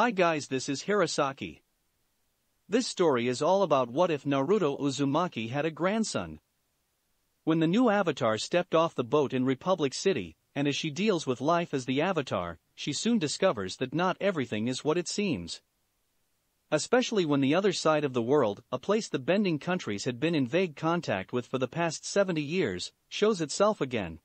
Hi guys this is Hirasaki. This story is all about what if Naruto Uzumaki had a grandson. When the new Avatar stepped off the boat in Republic City, and as she deals with life as the Avatar, she soon discovers that not everything is what it seems. Especially when the other side of the world, a place the bending countries had been in vague contact with for the past 70 years, shows itself again.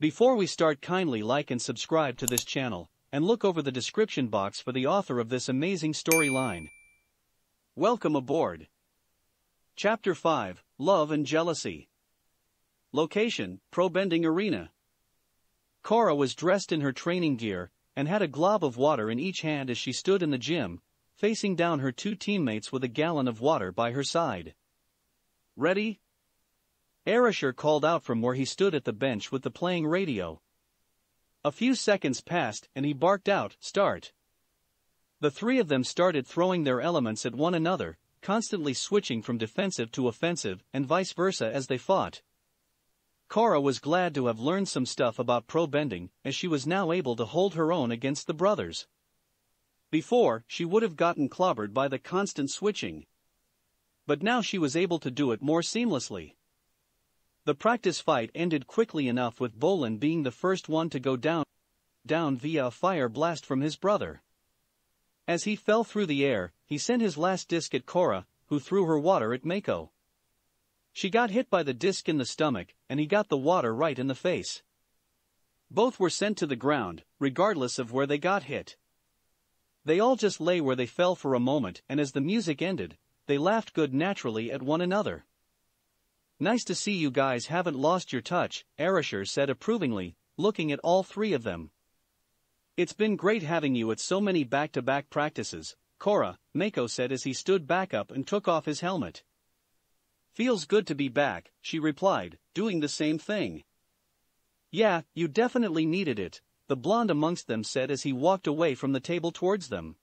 Before we start kindly like and subscribe to this channel, and look over the description box for the author of this amazing storyline. Welcome aboard. Chapter 5 Love and Jealousy. Location Pro Bending Arena. Cora was dressed in her training gear and had a glob of water in each hand as she stood in the gym, facing down her two teammates with a gallon of water by her side. Ready? Arisher called out from where he stood at the bench with the playing radio, a few seconds passed and he barked out, Start! The three of them started throwing their elements at one another, constantly switching from defensive to offensive and vice versa as they fought. Kara was glad to have learned some stuff about pro bending, as she was now able to hold her own against the brothers. Before, she would have gotten clobbered by the constant switching. But now she was able to do it more seamlessly. The practice fight ended quickly enough with Bolin being the first one to go down, down via a fire blast from his brother. As he fell through the air, he sent his last disc at Cora, who threw her water at Mako. She got hit by the disc in the stomach, and he got the water right in the face. Both were sent to the ground, regardless of where they got hit. They all just lay where they fell for a moment, and as the music ended, they laughed good naturally at one another. Nice to see you guys haven't lost your touch, Arisher said approvingly, looking at all three of them. It's been great having you at so many back to back practices, Cora, Mako said as he stood back up and took off his helmet. Feels good to be back, she replied, doing the same thing. Yeah, you definitely needed it, the blonde amongst them said as he walked away from the table towards them.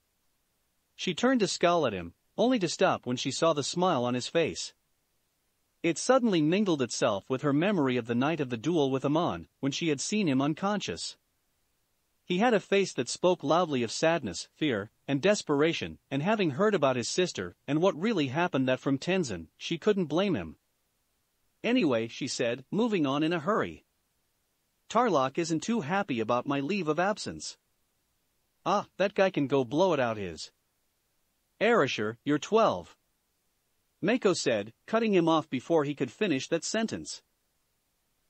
She turned to scowl at him, only to stop when she saw the smile on his face. It suddenly mingled itself with her memory of the night of the duel with Amon, when she had seen him unconscious. He had a face that spoke loudly of sadness, fear, and desperation, and having heard about his sister and what really happened that from Tenzin, she couldn't blame him. Anyway, she said, moving on in a hurry. Tarlock isn't too happy about my leave of absence. Ah, that guy can go blow it out his. Arisher, you're 12. Mako said, cutting him off before he could finish that sentence.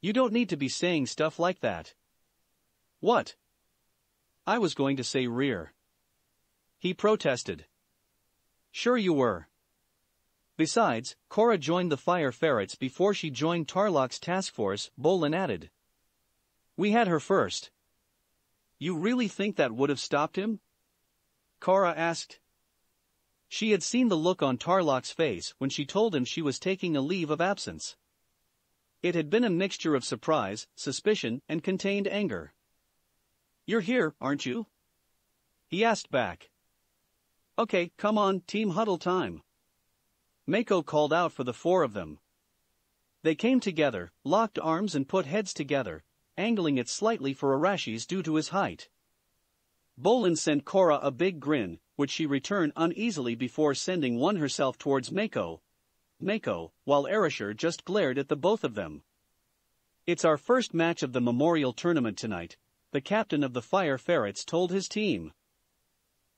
You don't need to be saying stuff like that. What? I was going to say rear. He protested. Sure you were. Besides, Cora joined the Fire Ferrets before she joined Tarlok's task force, Bolin added. We had her first. You really think that would have stopped him? Cora asked. She had seen the look on Tarlok's face when she told him she was taking a leave of absence. It had been a mixture of surprise, suspicion, and contained anger. You're here, aren't you? He asked back. Okay, come on, team huddle time. Mako called out for the four of them. They came together, locked arms and put heads together, angling it slightly for Arashi's due to his height. Bolin sent Cora a big grin, which she returned uneasily before sending one herself towards Mako. Mako, while Erisher just glared at the both of them. It's our first match of the memorial tournament tonight, the captain of the Fire Ferrets told his team.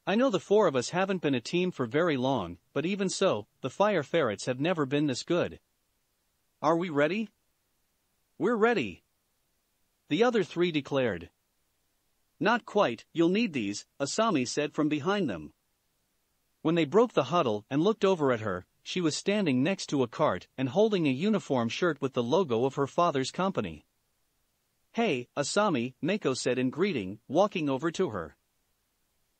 I know the four of us haven't been a team for very long, but even so, the Fire Ferrets have never been this good. Are we ready? We're ready. The other three declared. Not quite, you'll need these, Asami said from behind them. When they broke the huddle and looked over at her, she was standing next to a cart and holding a uniform shirt with the logo of her father's company. Hey, Asami, Mako said in greeting, walking over to her.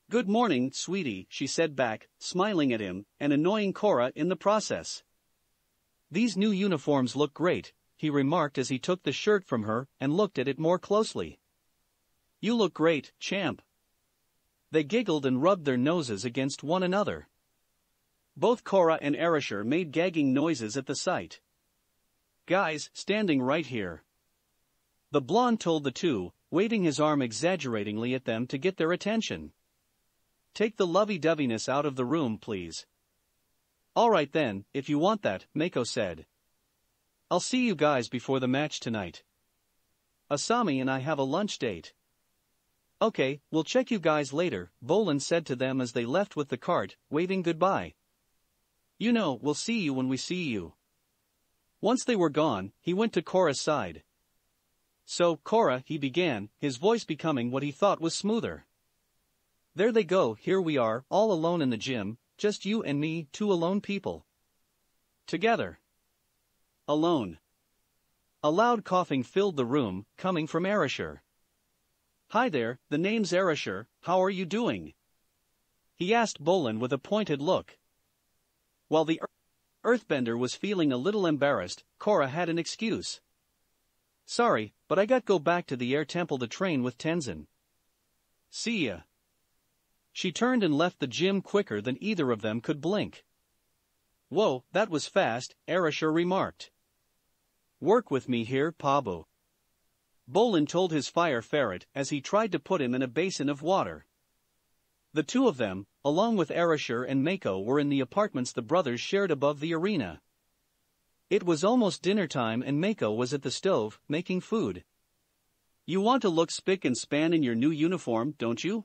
Good morning, sweetie, she said back, smiling at him, and annoying Cora in the process. These new uniforms look great, he remarked as he took the shirt from her and looked at it more closely. You look great, champ. They giggled and rubbed their noses against one another. Both Cora and Erisher made gagging noises at the sight. Guys, standing right here. The blonde told the two, waving his arm exaggeratingly at them to get their attention. Take the lovey-doveyness out of the room, please. All right then, if you want that, Mako said. I'll see you guys before the match tonight. Asami and I have a lunch date. Okay, we'll check you guys later, Boland said to them as they left with the cart, waving goodbye. You know, we'll see you when we see you. Once they were gone, he went to Cora's side. So, Cora, he began, his voice becoming what he thought was smoother. There they go, here we are, all alone in the gym, just you and me, two alone people. Together. Alone. A loud coughing filled the room, coming from Arisher. Hi there, the name's Arisher, how are you doing? He asked Bolin with a pointed look. While the earthbender was feeling a little embarrassed, Cora had an excuse. Sorry, but I got go back to the air temple the train with Tenzin. See ya. She turned and left the gym quicker than either of them could blink. Whoa, that was fast, Arisher remarked. Work with me here, Pabu. Bolin told his fire ferret as he tried to put him in a basin of water. The two of them, along with Arisher and Mako were in the apartments the brothers shared above the arena. It was almost dinner time and Mako was at the stove, making food. You want to look spick and span in your new uniform, don't you?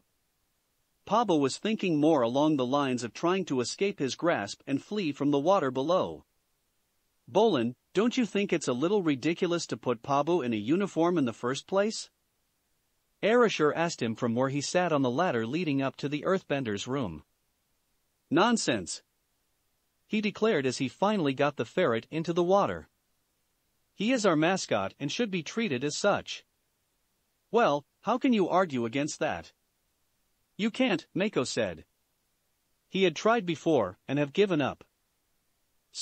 Pablo was thinking more along the lines of trying to escape his grasp and flee from the water below. Bolin, don't you think it's a little ridiculous to put Pabu in a uniform in the first place? Arisher asked him from where he sat on the ladder leading up to the earthbender's room. Nonsense! He declared as he finally got the ferret into the water. He is our mascot and should be treated as such. Well, how can you argue against that? You can't, Mako said. He had tried before and have given up.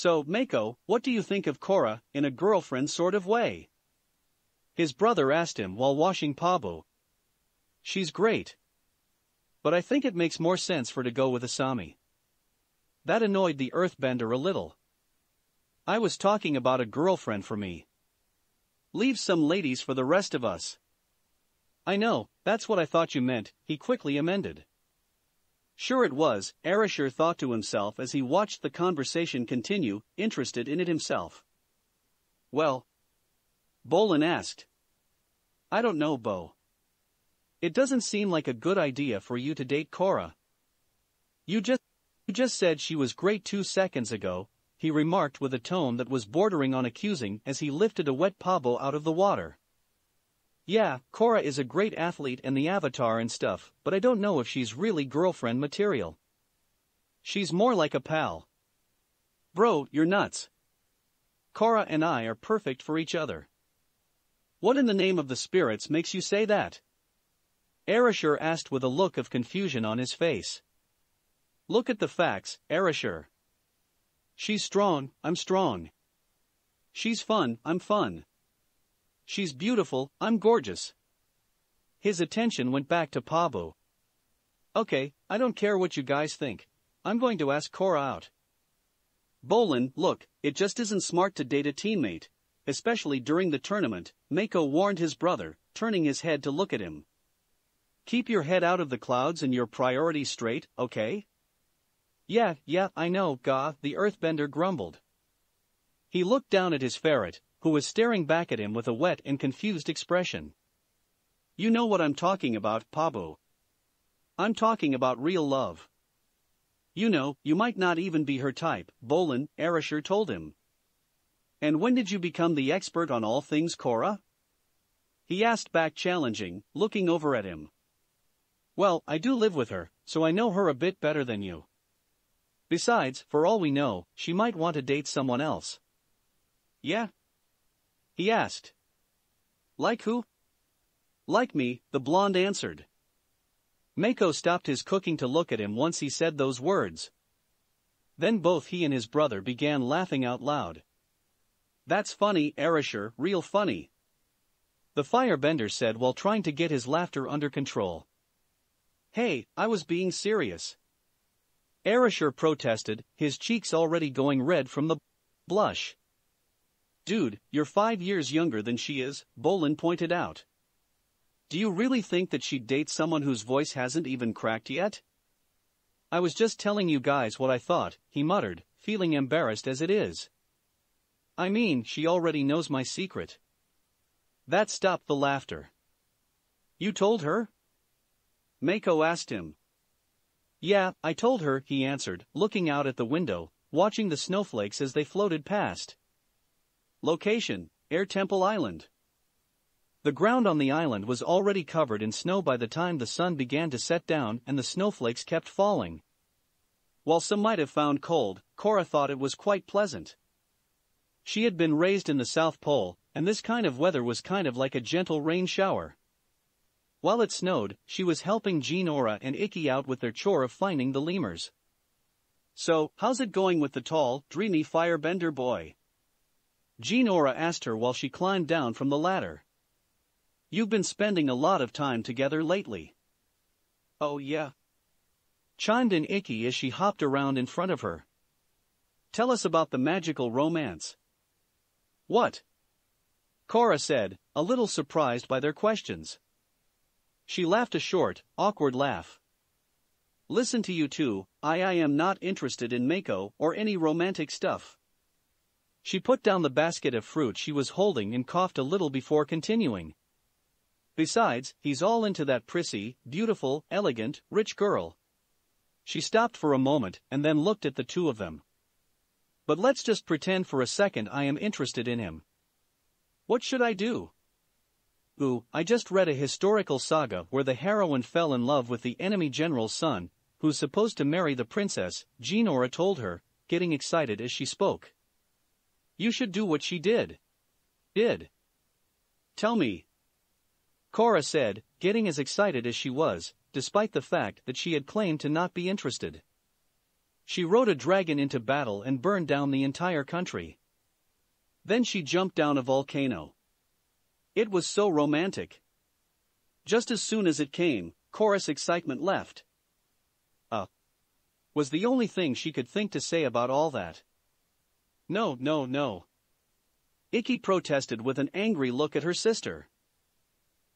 So, Mako, what do you think of Cora, in a girlfriend sort of way? His brother asked him while washing Pabu. She's great. But I think it makes more sense for to go with Asami. That annoyed the earthbender a little. I was talking about a girlfriend for me. Leave some ladies for the rest of us. I know, that's what I thought you meant, he quickly amended. Sure it was, Arisher thought to himself as he watched the conversation continue, interested in it himself. Well? Bolin asked. I don't know, Bo. It doesn't seem like a good idea for you to date Cora. You just, you just said she was great two seconds ago, he remarked with a tone that was bordering on accusing as he lifted a wet pavo out of the water. Yeah, Cora is a great athlete and the avatar and stuff, but I don't know if she's really girlfriend material. She's more like a pal. Bro, you're nuts. Cora and I are perfect for each other. What in the name of the spirits makes you say that? Arisher asked with a look of confusion on his face. Look at the facts, Arisher. She's strong, I'm strong. She's fun, I'm fun. She's beautiful, I'm gorgeous. His attention went back to Pablo. Okay, I don't care what you guys think. I'm going to ask Cora out. Bolin, look, it just isn't smart to date a teammate. Especially during the tournament, Mako warned his brother, turning his head to look at him. Keep your head out of the clouds and your priorities straight, okay? Yeah, yeah, I know, Gah, the earthbender grumbled. He looked down at his ferret, who was staring back at him with a wet and confused expression. You know what I'm talking about, Pabu. I'm talking about real love. You know, you might not even be her type, Bolin, Arisher told him. And when did you become the expert on all things Cora? He asked back challenging, looking over at him. Well, I do live with her, so I know her a bit better than you. Besides, for all we know, she might want to date someone else. Yeah, he asked. Like who? Like me, the blonde answered. Mako stopped his cooking to look at him once he said those words. Then both he and his brother began laughing out loud. That's funny, Arisher, real funny. The firebender said while trying to get his laughter under control. Hey, I was being serious. Arisher protested, his cheeks already going red from the blush. Dude, you're five years younger than she is, Bolin pointed out. Do you really think that she'd date someone whose voice hasn't even cracked yet? I was just telling you guys what I thought, he muttered, feeling embarrassed as it is. I mean, she already knows my secret. That stopped the laughter. You told her? Mako asked him. Yeah, I told her, he answered, looking out at the window, watching the snowflakes as they floated past. Location Air Temple Island. The ground on the island was already covered in snow by the time the sun began to set down and the snowflakes kept falling. While some might have found cold, Cora thought it was quite pleasant. She had been raised in the South Pole, and this kind of weather was kind of like a gentle rain shower. While it snowed, she was helping Jean Ora and Icky out with their chore of finding the lemurs. So, how's it going with the tall, dreamy firebender boy? Genora asked her while she climbed down from the ladder. You've been spending a lot of time together lately. Oh, yeah. Chimed in Icky as she hopped around in front of her. Tell us about the magical romance. What? Cora said, a little surprised by their questions. She laughed a short, awkward laugh. Listen to you two, I, I am not interested in Mako or any romantic stuff. She put down the basket of fruit she was holding and coughed a little before continuing. Besides, he's all into that prissy, beautiful, elegant, rich girl. She stopped for a moment and then looked at the two of them. But let's just pretend for a second I am interested in him. What should I do? Ooh, I just read a historical saga where the heroine fell in love with the enemy general's son, who's supposed to marry the princess, Jeanora told her, getting excited as she spoke. You should do what she did. Did. Tell me. Cora said, getting as excited as she was, despite the fact that she had claimed to not be interested. She rode a dragon into battle and burned down the entire country. Then she jumped down a volcano. It was so romantic. Just as soon as it came, Cora's excitement left. Uh. Was the only thing she could think to say about all that. No, no, no. Icky protested with an angry look at her sister.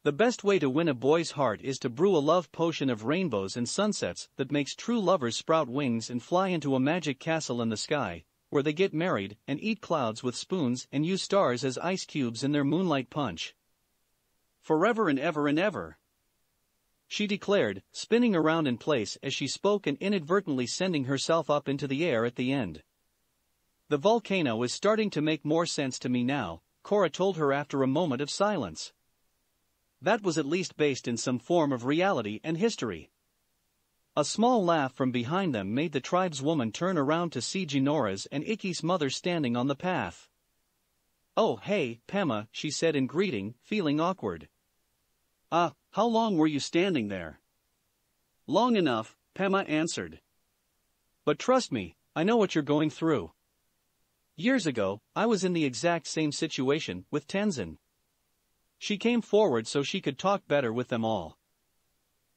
The best way to win a boy's heart is to brew a love potion of rainbows and sunsets that makes true lovers sprout wings and fly into a magic castle in the sky, where they get married and eat clouds with spoons and use stars as ice cubes in their moonlight punch. Forever and ever and ever. She declared, spinning around in place as she spoke and inadvertently sending herself up into the air at the end. The volcano is starting to make more sense to me now, Cora told her after a moment of silence. That was at least based in some form of reality and history. A small laugh from behind them made the tribeswoman turn around to see Ginora's and Icky's mother standing on the path. Oh, hey, Pema, she said in greeting, feeling awkward. Ah, uh, how long were you standing there? Long enough, Pema answered. But trust me, I know what you're going through. Years ago, I was in the exact same situation with Tenzin. She came forward so she could talk better with them all.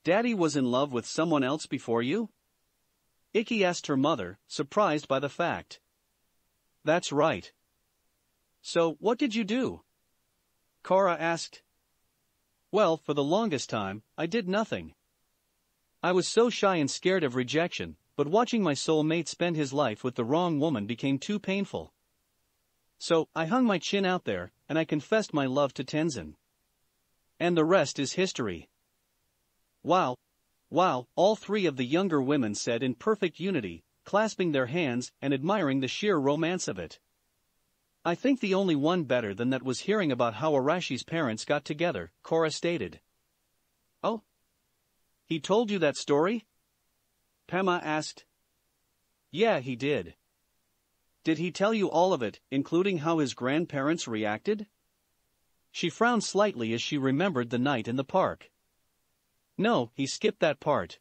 Daddy was in love with someone else before you? Icky asked her mother, surprised by the fact. That's right. So, what did you do? Kara asked. Well, for the longest time, I did nothing. I was so shy and scared of rejection but watching my soulmate spend his life with the wrong woman became too painful. So, I hung my chin out there, and I confessed my love to Tenzin. And the rest is history. Wow. Wow, all three of the younger women said in perfect unity, clasping their hands and admiring the sheer romance of it. I think the only one better than that was hearing about how Arashi's parents got together, Cora stated. Oh? He told you that story? Pema asked. Yeah, he did. Did he tell you all of it, including how his grandparents reacted? She frowned slightly as she remembered the night in the park. No, he skipped that part.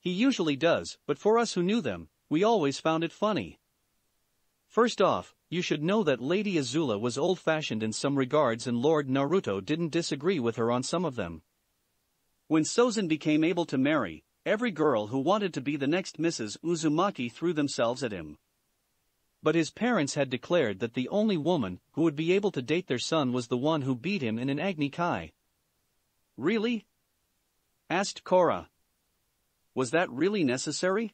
He usually does, but for us who knew them, we always found it funny. First off, you should know that Lady Azula was old fashioned in some regards and Lord Naruto didn't disagree with her on some of them. When Sozin became able to marry, Every girl who wanted to be the next Mrs. Uzumaki threw themselves at him. But his parents had declared that the only woman who would be able to date their son was the one who beat him in an Agni Kai. Really? asked Cora. Was that really necessary?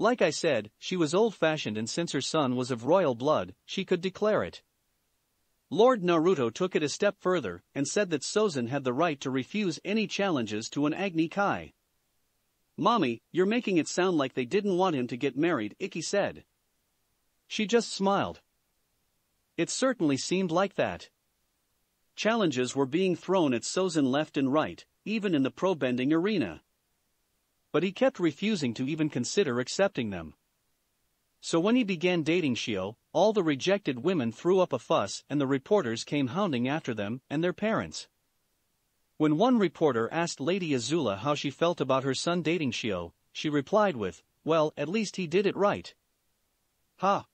Like I said, she was old-fashioned and since her son was of royal blood, she could declare it. Lord Naruto took it a step further and said that Sozin had the right to refuse any challenges to an Agni Kai. Mommy, you're making it sound like they didn't want him to get married, Icky said. She just smiled. It certainly seemed like that. Challenges were being thrown at Sozin left and right, even in the pro bending arena. But he kept refusing to even consider accepting them. So when he began dating Shio, all the rejected women threw up a fuss and the reporters came hounding after them and their parents. When one reporter asked Lady Azula how she felt about her son dating Shio, she replied with, Well, at least he did it right. Ha!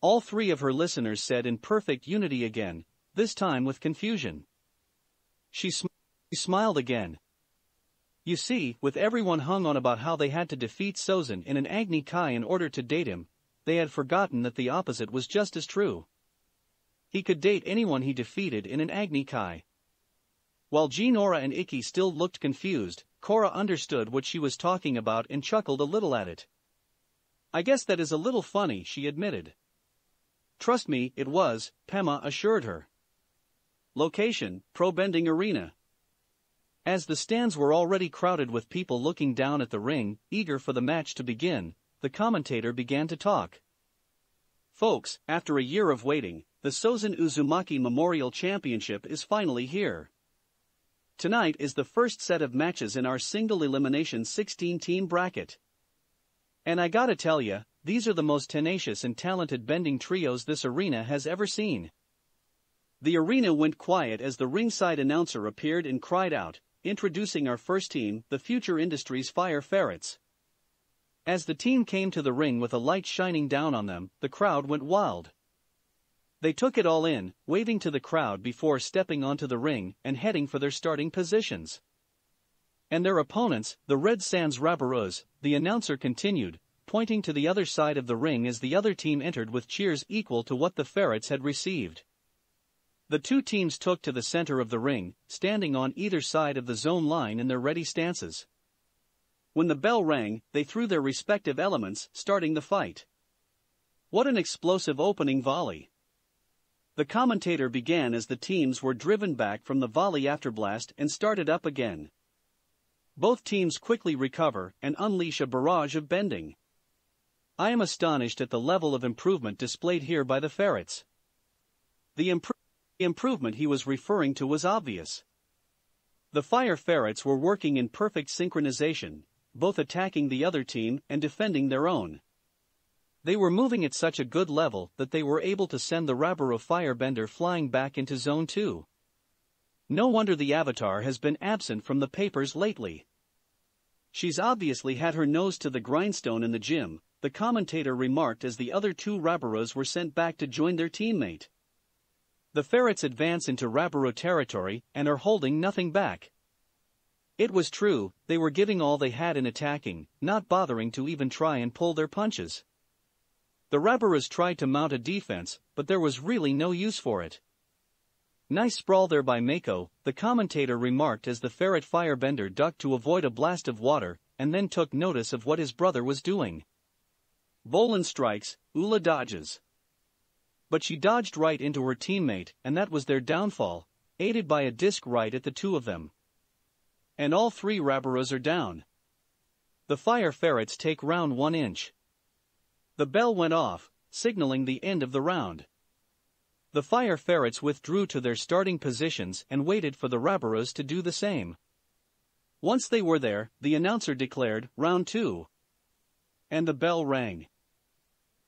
All three of her listeners said in perfect unity again, this time with confusion. She, sm she smiled again. You see, with everyone hung on about how they had to defeat Sozin in an Agni Kai in order to date him, they had forgotten that the opposite was just as true. He could date anyone he defeated in an Agni Kai. While Jeanora and Icky still looked confused, Cora understood what she was talking about and chuckled a little at it. I guess that is a little funny, she admitted. Trust me, it was, Pema assured her. Location, Pro Bending Arena. As the stands were already crowded with people looking down at the ring, eager for the match to begin, the commentator began to talk. Folks, after a year of waiting, the Sozin Uzumaki Memorial Championship is finally here. Tonight is the first set of matches in our single elimination 16 team bracket. And I gotta tell ya, these are the most tenacious and talented bending trios this arena has ever seen. The arena went quiet as the ringside announcer appeared and cried out, introducing our first team, the Future Industries Fire Ferrets. As the team came to the ring with a light shining down on them, the crowd went wild. They took it all in, waving to the crowd before stepping onto the ring and heading for their starting positions. And their opponents, the Red Sands Rabaros, the announcer continued, pointing to the other side of the ring as the other team entered with cheers equal to what the Ferrets had received. The two teams took to the center of the ring, standing on either side of the zone line in their ready stances. When the bell rang, they threw their respective elements, starting the fight. What an explosive opening volley! The commentator began as the teams were driven back from the volley afterblast and started up again. Both teams quickly recover and unleash a barrage of bending. I am astonished at the level of improvement displayed here by the ferrets. The impro improvement he was referring to was obvious. The fire ferrets were working in perfect synchronization, both attacking the other team and defending their own. They were moving at such a good level that they were able to send the Raburo Firebender flying back into Zone 2. No wonder the Avatar has been absent from the papers lately. She's obviously had her nose to the grindstone in the gym, the commentator remarked as the other two Rabaros were sent back to join their teammate. The ferrets advance into Rabaro territory and are holding nothing back. It was true, they were giving all they had in attacking, not bothering to even try and pull their punches. The Rabaras tried to mount a defense, but there was really no use for it. Nice sprawl there by Mako, the commentator remarked as the ferret firebender ducked to avoid a blast of water and then took notice of what his brother was doing. Bolin strikes, Ula dodges. But she dodged right into her teammate, and that was their downfall, aided by a disc right at the two of them. And all three Rabaras are down. The fire ferrets take round one inch. The bell went off, signaling the end of the round. The fire ferrets withdrew to their starting positions and waited for the raparas to do the same. Once they were there, the announcer declared, round two. And the bell rang.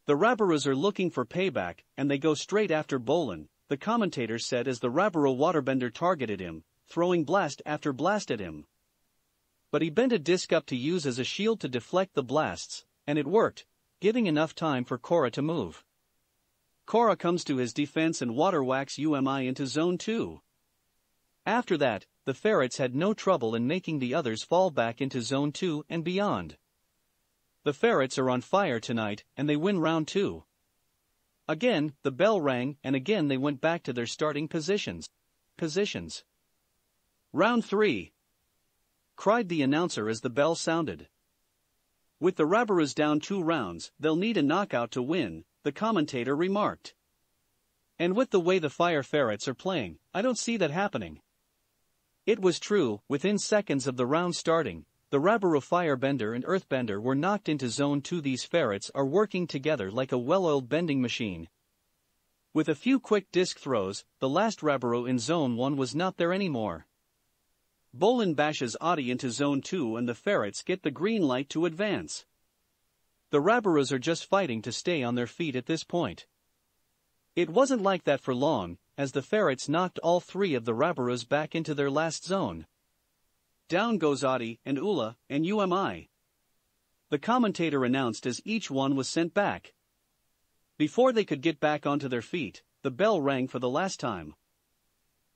The raparas are looking for payback, and they go straight after Bolin, the commentator said as the rapara waterbender targeted him, throwing blast after blast at him. But he bent a disc up to use as a shield to deflect the blasts, and it worked, giving enough time for Cora to move. Cora comes to his defense and water whacks UMI into zone 2. After that, the ferrets had no trouble in making the others fall back into zone 2 and beyond. The ferrets are on fire tonight and they win round 2. Again, the bell rang and again they went back to their starting positions. Positions. Round 3. Cried the announcer as the bell sounded. With the Rabaras down two rounds, they'll need a knockout to win, the commentator remarked. And with the way the Fire Ferrets are playing, I don't see that happening. It was true, within seconds of the round starting, the Rabaru Firebender and Earthbender were knocked into Zone 2. These ferrets are working together like a well oiled bending machine. With a few quick disc throws, the last Rabaru in Zone 1 was not there anymore. Bolin bashes Adi into zone 2 and the ferrets get the green light to advance. The Rabaras are just fighting to stay on their feet at this point. It wasn't like that for long, as the ferrets knocked all three of the Rabaras back into their last zone. Down goes Adi and Ula and UMI. The commentator announced as each one was sent back. Before they could get back onto their feet, the bell rang for the last time.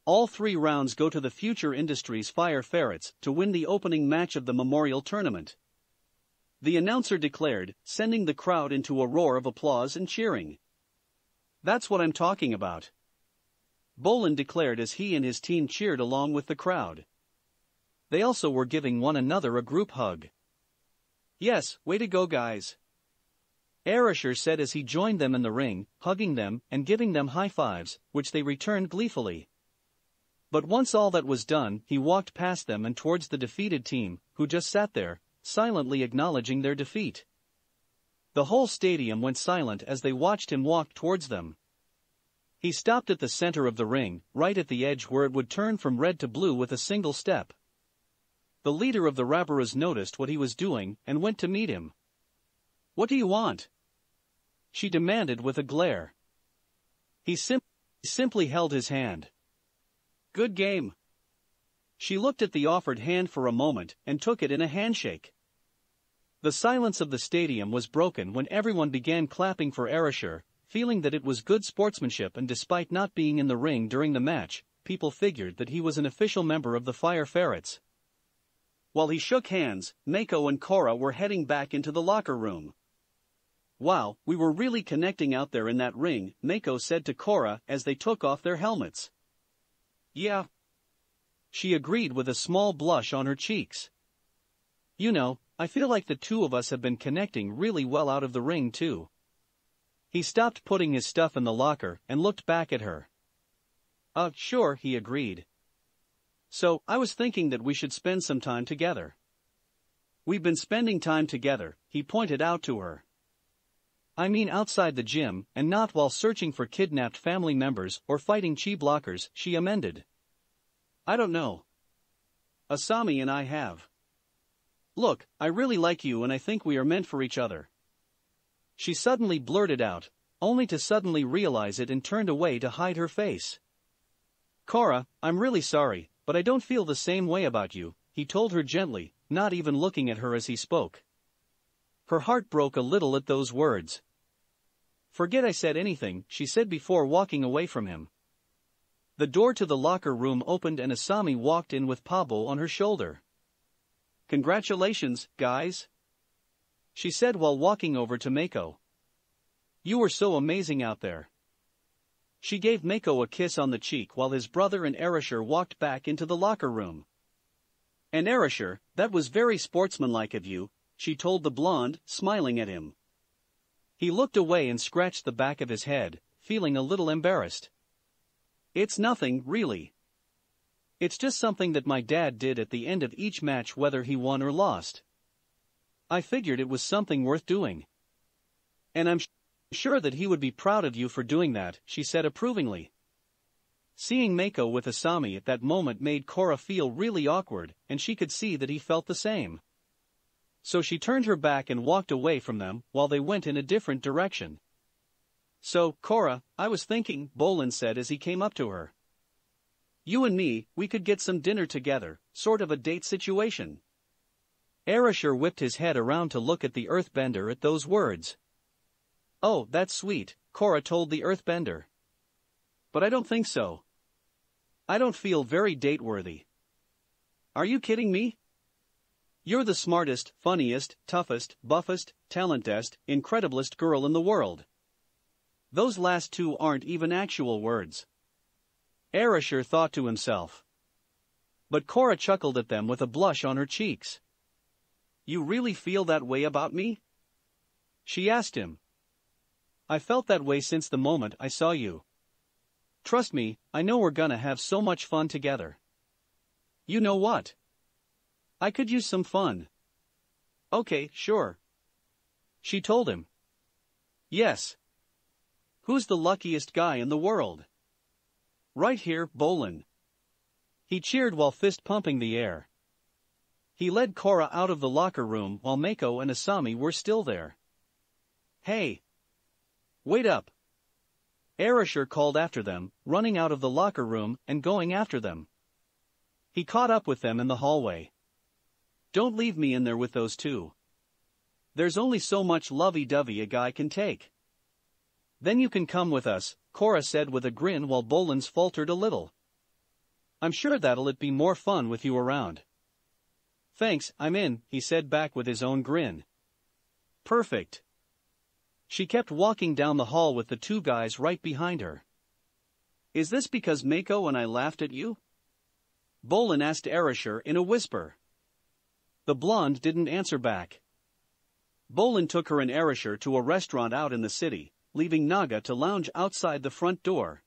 All three rounds go to the Future Industries Fire Ferrets to win the opening match of the Memorial Tournament. The announcer declared, sending the crowd into a roar of applause and cheering. That's what I'm talking about. Boland declared as he and his team cheered along with the crowd. They also were giving one another a group hug. Yes, way to go, guys. Arisher said as he joined them in the ring, hugging them and giving them high fives, which they returned gleefully. But once all that was done, he walked past them and towards the defeated team, who just sat there, silently acknowledging their defeat. The whole stadium went silent as they watched him walk towards them. He stopped at the center of the ring, right at the edge where it would turn from red to blue with a single step. The leader of the Raparas noticed what he was doing and went to meet him. What do you want? She demanded with a glare. He sim- simply held his hand. Good game. She looked at the offered hand for a moment and took it in a handshake. The silence of the stadium was broken when everyone began clapping for Arisher, feeling that it was good sportsmanship and despite not being in the ring during the match, people figured that he was an official member of the Fire Ferrets. While he shook hands, Mako and Cora were heading back into the locker room. Wow, we were really connecting out there in that ring, Mako said to Cora as they took off their helmets. Yeah. She agreed with a small blush on her cheeks. You know, I feel like the two of us have been connecting really well out of the ring too. He stopped putting his stuff in the locker and looked back at her. Uh, sure, he agreed. So, I was thinking that we should spend some time together. We've been spending time together, he pointed out to her. I mean outside the gym, and not while searching for kidnapped family members or fighting chi blockers, she amended. I don't know. Asami and I have. Look, I really like you and I think we are meant for each other. She suddenly blurted out, only to suddenly realize it and turned away to hide her face. Kara, I'm really sorry, but I don't feel the same way about you, he told her gently, not even looking at her as he spoke. Her heart broke a little at those words, Forget I said anything, she said before walking away from him. The door to the locker room opened and Asami walked in with Pablo on her shoulder. Congratulations, guys. She said while walking over to Mako. You were so amazing out there. She gave Mako a kiss on the cheek while his brother and Erisher walked back into the locker room. And Erisher, that was very sportsmanlike of you, she told the blonde, smiling at him. He looked away and scratched the back of his head, feeling a little embarrassed. It's nothing, really. It's just something that my dad did at the end of each match, whether he won or lost. I figured it was something worth doing. And I'm sure that he would be proud of you for doing that, she said approvingly. Seeing Mako with Asami at that moment made Cora feel really awkward, and she could see that he felt the same so she turned her back and walked away from them while they went in a different direction. So, Cora, I was thinking, Bolin said as he came up to her. You and me, we could get some dinner together, sort of a date situation. Arisher whipped his head around to look at the earthbender at those words. Oh, that's sweet, Cora told the earthbender. But I don't think so. I don't feel very date-worthy. Are you kidding me? You're the smartest, funniest, toughest, buffest, talentest, incrediblest girl in the world. Those last two aren't even actual words. Arisher thought to himself. But Cora chuckled at them with a blush on her cheeks. You really feel that way about me? She asked him. I felt that way since the moment I saw you. Trust me, I know we're gonna have so much fun together. You know what? I could use some fun. Okay, sure. She told him. Yes. Who's the luckiest guy in the world? Right here, Bolin. He cheered while fist pumping the air. He led Cora out of the locker room while Mako and Asami were still there. Hey! Wait up! Arisher called after them, running out of the locker room and going after them. He caught up with them in the hallway. Don't leave me in there with those two. There's only so much lovey-dovey a guy can take. Then you can come with us, Cora said with a grin while Bolins faltered a little. I'm sure that'll it be more fun with you around. Thanks, I'm in, he said back with his own grin. Perfect. She kept walking down the hall with the two guys right behind her. Is this because Mako and I laughed at you? Bolin asked Erisher in a whisper. The blonde didn't answer back. Bolin took her and Arisher to a restaurant out in the city, leaving Naga to lounge outside the front door.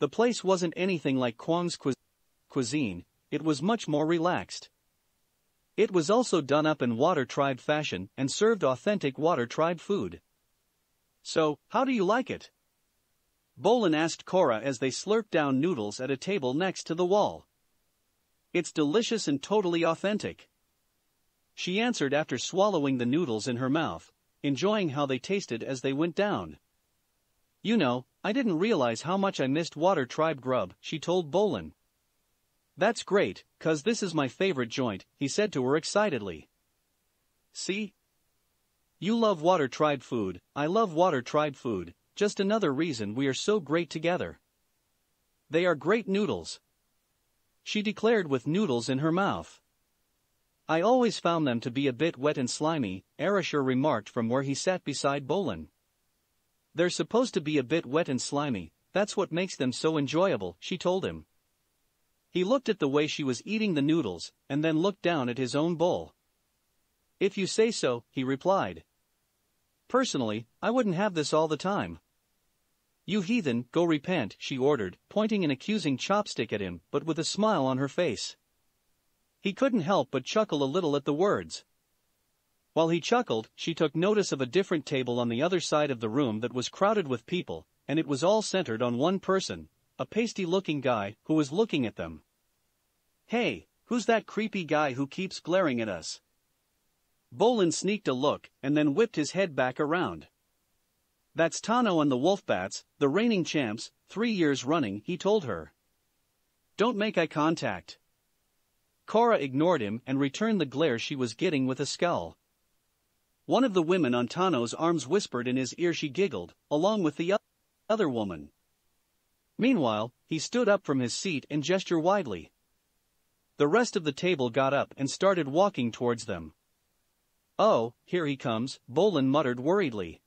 The place wasn't anything like Kwang's cu cuisine, it was much more relaxed. It was also done up in water tribe fashion and served authentic water tribe food. So, how do you like it? Bolin asked Cora as they slurped down noodles at a table next to the wall. It's delicious and totally authentic she answered after swallowing the noodles in her mouth, enjoying how they tasted as they went down. You know, I didn't realize how much I missed water tribe grub, she told Bolin. That's great, cause this is my favorite joint, he said to her excitedly. See? You love water tribe food, I love water tribe food, just another reason we are so great together. They are great noodles. She declared with noodles in her mouth. I always found them to be a bit wet and slimy, Arisher remarked from where he sat beside Bolin. They're supposed to be a bit wet and slimy, that's what makes them so enjoyable, she told him. He looked at the way she was eating the noodles, and then looked down at his own bowl. If you say so, he replied. Personally, I wouldn't have this all the time. You heathen, go repent, she ordered, pointing an accusing chopstick at him, but with a smile on her face. He couldn't help but chuckle a little at the words. While he chuckled, she took notice of a different table on the other side of the room that was crowded with people, and it was all centered on one person, a pasty looking guy who was looking at them. Hey, who's that creepy guy who keeps glaring at us? Bolin sneaked a look and then whipped his head back around. That's Tano and the Wolfbats, the reigning champs, three years running, he told her. Don't make eye contact. Cora ignored him and returned the glare she was getting with a scowl. One of the women on Tano's arms whispered in his ear she giggled, along with the other woman. Meanwhile, he stood up from his seat and gestured widely. The rest of the table got up and started walking towards them. Oh, here he comes, Bolin muttered worriedly.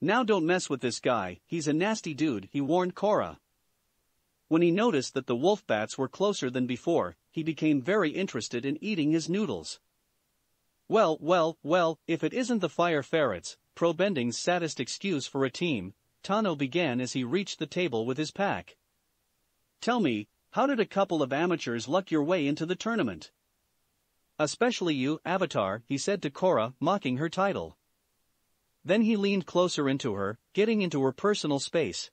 Now don't mess with this guy, he's a nasty dude, he warned Cora. When he noticed that the wolf bats were closer than before, he became very interested in eating his noodles. Well, well, well, if it isn't the fire ferrets, Probending's saddest excuse for a team, Tano began as he reached the table with his pack. Tell me, how did a couple of amateurs luck your way into the tournament? Especially you, Avatar, he said to Cora, mocking her title. Then he leaned closer into her, getting into her personal space,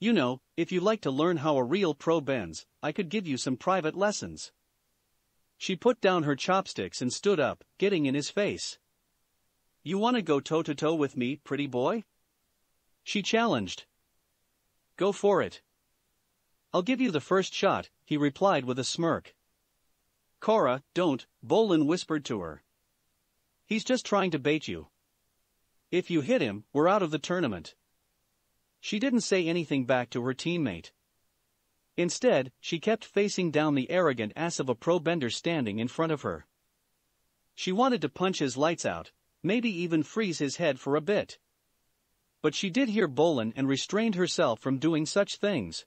you know, if you like to learn how a real pro bends, I could give you some private lessons. She put down her chopsticks and stood up, getting in his face. You want to go toe to toe with me, pretty boy? She challenged. Go for it. I'll give you the first shot, he replied with a smirk. Cora, don't, Bolin whispered to her. He's just trying to bait you. If you hit him, we're out of the tournament. She didn't say anything back to her teammate. Instead, she kept facing down the arrogant ass of a pro bender standing in front of her. She wanted to punch his lights out, maybe even freeze his head for a bit. But she did hear Bolin and restrained herself from doing such things.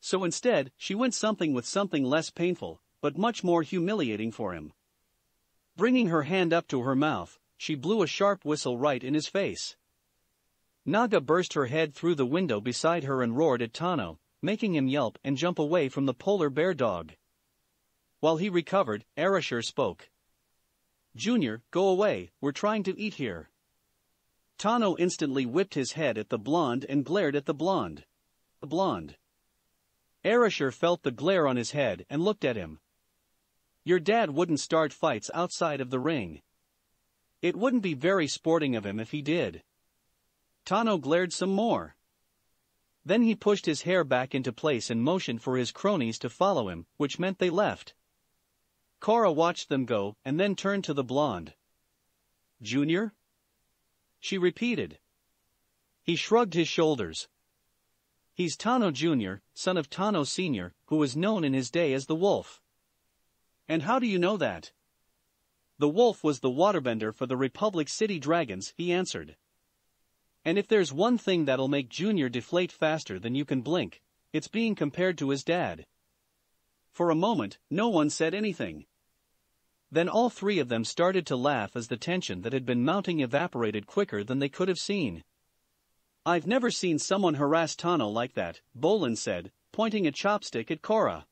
So instead, she went something with something less painful, but much more humiliating for him. Bringing her hand up to her mouth, she blew a sharp whistle right in his face. Naga burst her head through the window beside her and roared at Tano, making him yelp and jump away from the polar bear dog. While he recovered, Arashir spoke. Junior, go away, we're trying to eat here. Tano instantly whipped his head at the blonde and glared at the blonde. The blonde. Arashir felt the glare on his head and looked at him. Your dad wouldn't start fights outside of the ring. It wouldn't be very sporting of him if he did. Tano glared some more. Then he pushed his hair back into place and motioned for his cronies to follow him, which meant they left. Kara watched them go and then turned to the blonde. Junior? She repeated. He shrugged his shoulders. He's Tano Jr., son of Tano Sr., who was known in his day as the Wolf. And how do you know that? The Wolf was the waterbender for the Republic City Dragons, he answered. And if there's one thing that'll make Junior deflate faster than you can blink, it's being compared to his dad. For a moment, no one said anything. Then all three of them started to laugh as the tension that had been mounting evaporated quicker than they could have seen. I've never seen someone harass Tano like that, Bolin said, pointing a chopstick at Cora.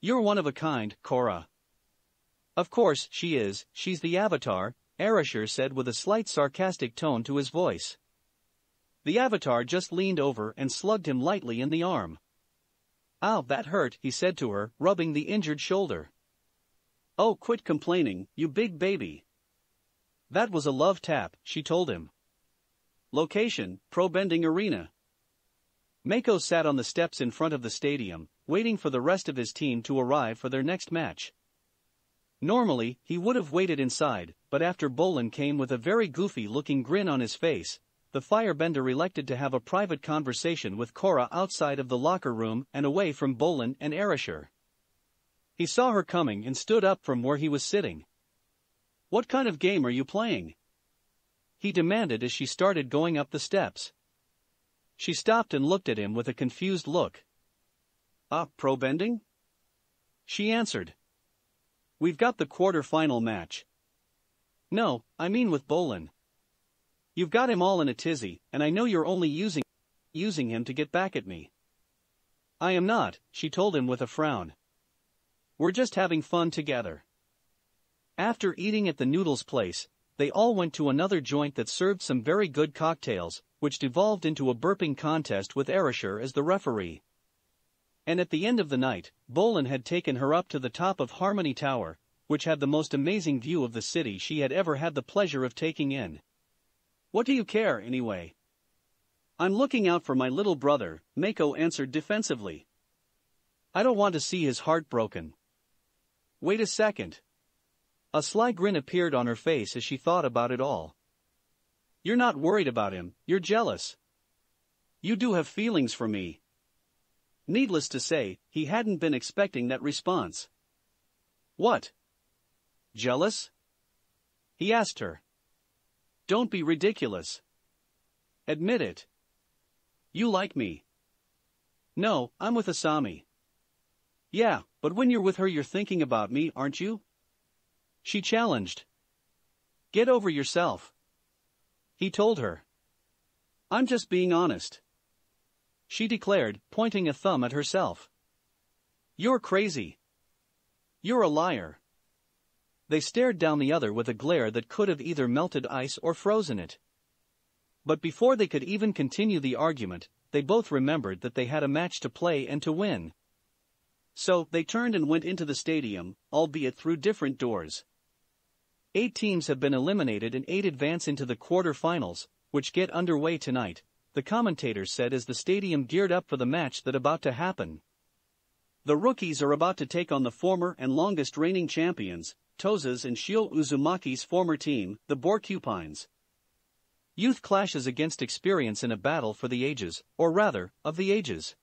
You're one of a kind, Cora. Of course, she is, she's the Avatar, Arisher said with a slight sarcastic tone to his voice. The avatar just leaned over and slugged him lightly in the arm. Ow, that hurt, he said to her, rubbing the injured shoulder. Oh, quit complaining, you big baby. That was a love tap, she told him. Location, Pro Bending Arena. Mako sat on the steps in front of the stadium, waiting for the rest of his team to arrive for their next match. Normally, he would have waited inside, but after Bolin came with a very goofy looking grin on his face, the firebender elected to have a private conversation with Cora outside of the locker room and away from Bolan and Erisher. He saw her coming and stood up from where he was sitting. What kind of game are you playing? He demanded as she started going up the steps. She stopped and looked at him with a confused look. Ah, pro bending? She answered. We've got the quarter final match. No, I mean with Bolan. You've got him all in a tizzy, and I know you're only using, using him to get back at me. I am not, she told him with a frown. We're just having fun together. After eating at the noodles place, they all went to another joint that served some very good cocktails, which devolved into a burping contest with Erisher as the referee. And at the end of the night, Bolin had taken her up to the top of Harmony Tower, which had the most amazing view of the city she had ever had the pleasure of taking in. What do you care, anyway? I'm looking out for my little brother, Mako answered defensively. I don't want to see his heart broken. Wait a second. A sly grin appeared on her face as she thought about it all. You're not worried about him, you're jealous. You do have feelings for me. Needless to say, he hadn't been expecting that response. What? Jealous? He asked her. Don't be ridiculous. Admit it. You like me. No, I'm with Asami. Yeah, but when you're with her, you're thinking about me, aren't you? She challenged. Get over yourself. He told her. I'm just being honest. She declared, pointing a thumb at herself. You're crazy. You're a liar. They stared down the other with a glare that could have either melted ice or frozen it. But before they could even continue the argument, they both remembered that they had a match to play and to win. So, they turned and went into the stadium, albeit through different doors. Eight teams have been eliminated and eight advance into the quarter-finals, which get underway tonight, the commentator said as the stadium geared up for the match that about to happen. The rookies are about to take on the former and longest reigning champions, Tozas and Shio Uzumaki's former team, the Borcupines. Youth clashes against experience in a battle for the ages, or rather, of the ages.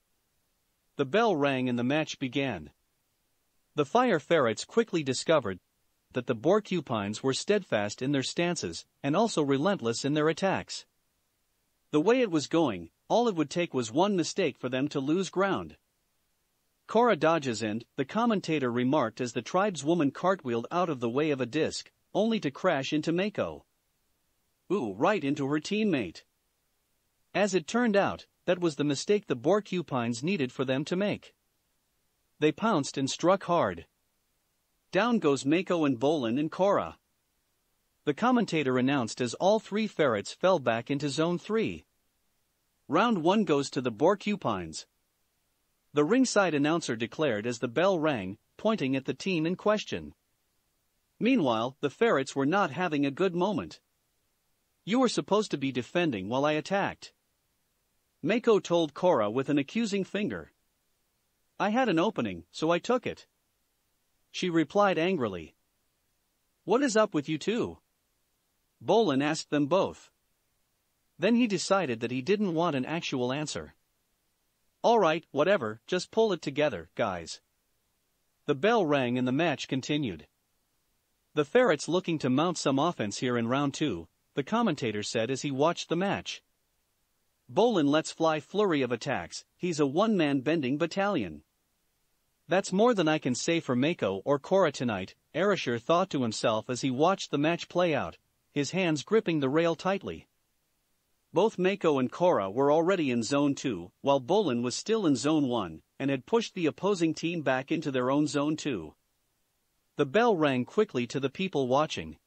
The bell rang and the match began. The Fire Ferrets quickly discovered that the Borcupines were steadfast in their stances and also relentless in their attacks. The way it was going, all it would take was one mistake for them to lose ground. Cora dodges and, the commentator remarked as the tribeswoman cartwheeled out of the way of a disc, only to crash into Mako. Ooh, right into her teammate. As it turned out, that was the mistake the Borcupines needed for them to make. They pounced and struck hard. Down goes Mako and Bolin and Cora. The commentator announced as all three ferrets fell back into Zone 3. Round 1 goes to the Borcupines, the ringside announcer declared as the bell rang, pointing at the team in question. Meanwhile, the ferrets were not having a good moment. You were supposed to be defending while I attacked. Mako told Cora with an accusing finger. I had an opening, so I took it. She replied angrily. What is up with you two? Bolin asked them both. Then he decided that he didn't want an actual answer. Alright, whatever, just pull it together, guys. The bell rang and the match continued. The Ferrets looking to mount some offense here in round two, the commentator said as he watched the match. Bolin lets fly flurry of attacks, he's a one-man bending battalion. That's more than I can say for Mako or Cora tonight, Arisher thought to himself as he watched the match play out, his hands gripping the rail tightly. Both Mako and Cora were already in Zone 2, while Bolin was still in Zone 1, and had pushed the opposing team back into their own Zone 2. The bell rang quickly to the people watching.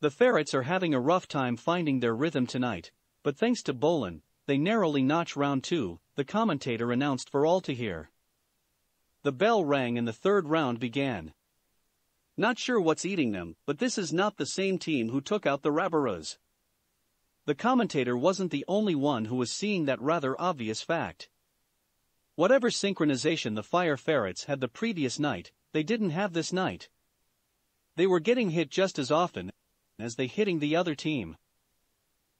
The ferrets are having a rough time finding their rhythm tonight, but thanks to Bolin, they narrowly notch round 2, the commentator announced for all to hear. The bell rang and the third round began. Not sure what's eating them, but this is not the same team who took out the Rabaras the commentator wasn't the only one who was seeing that rather obvious fact. Whatever synchronization the fire ferrets had the previous night, they didn't have this night. They were getting hit just as often as they hitting the other team.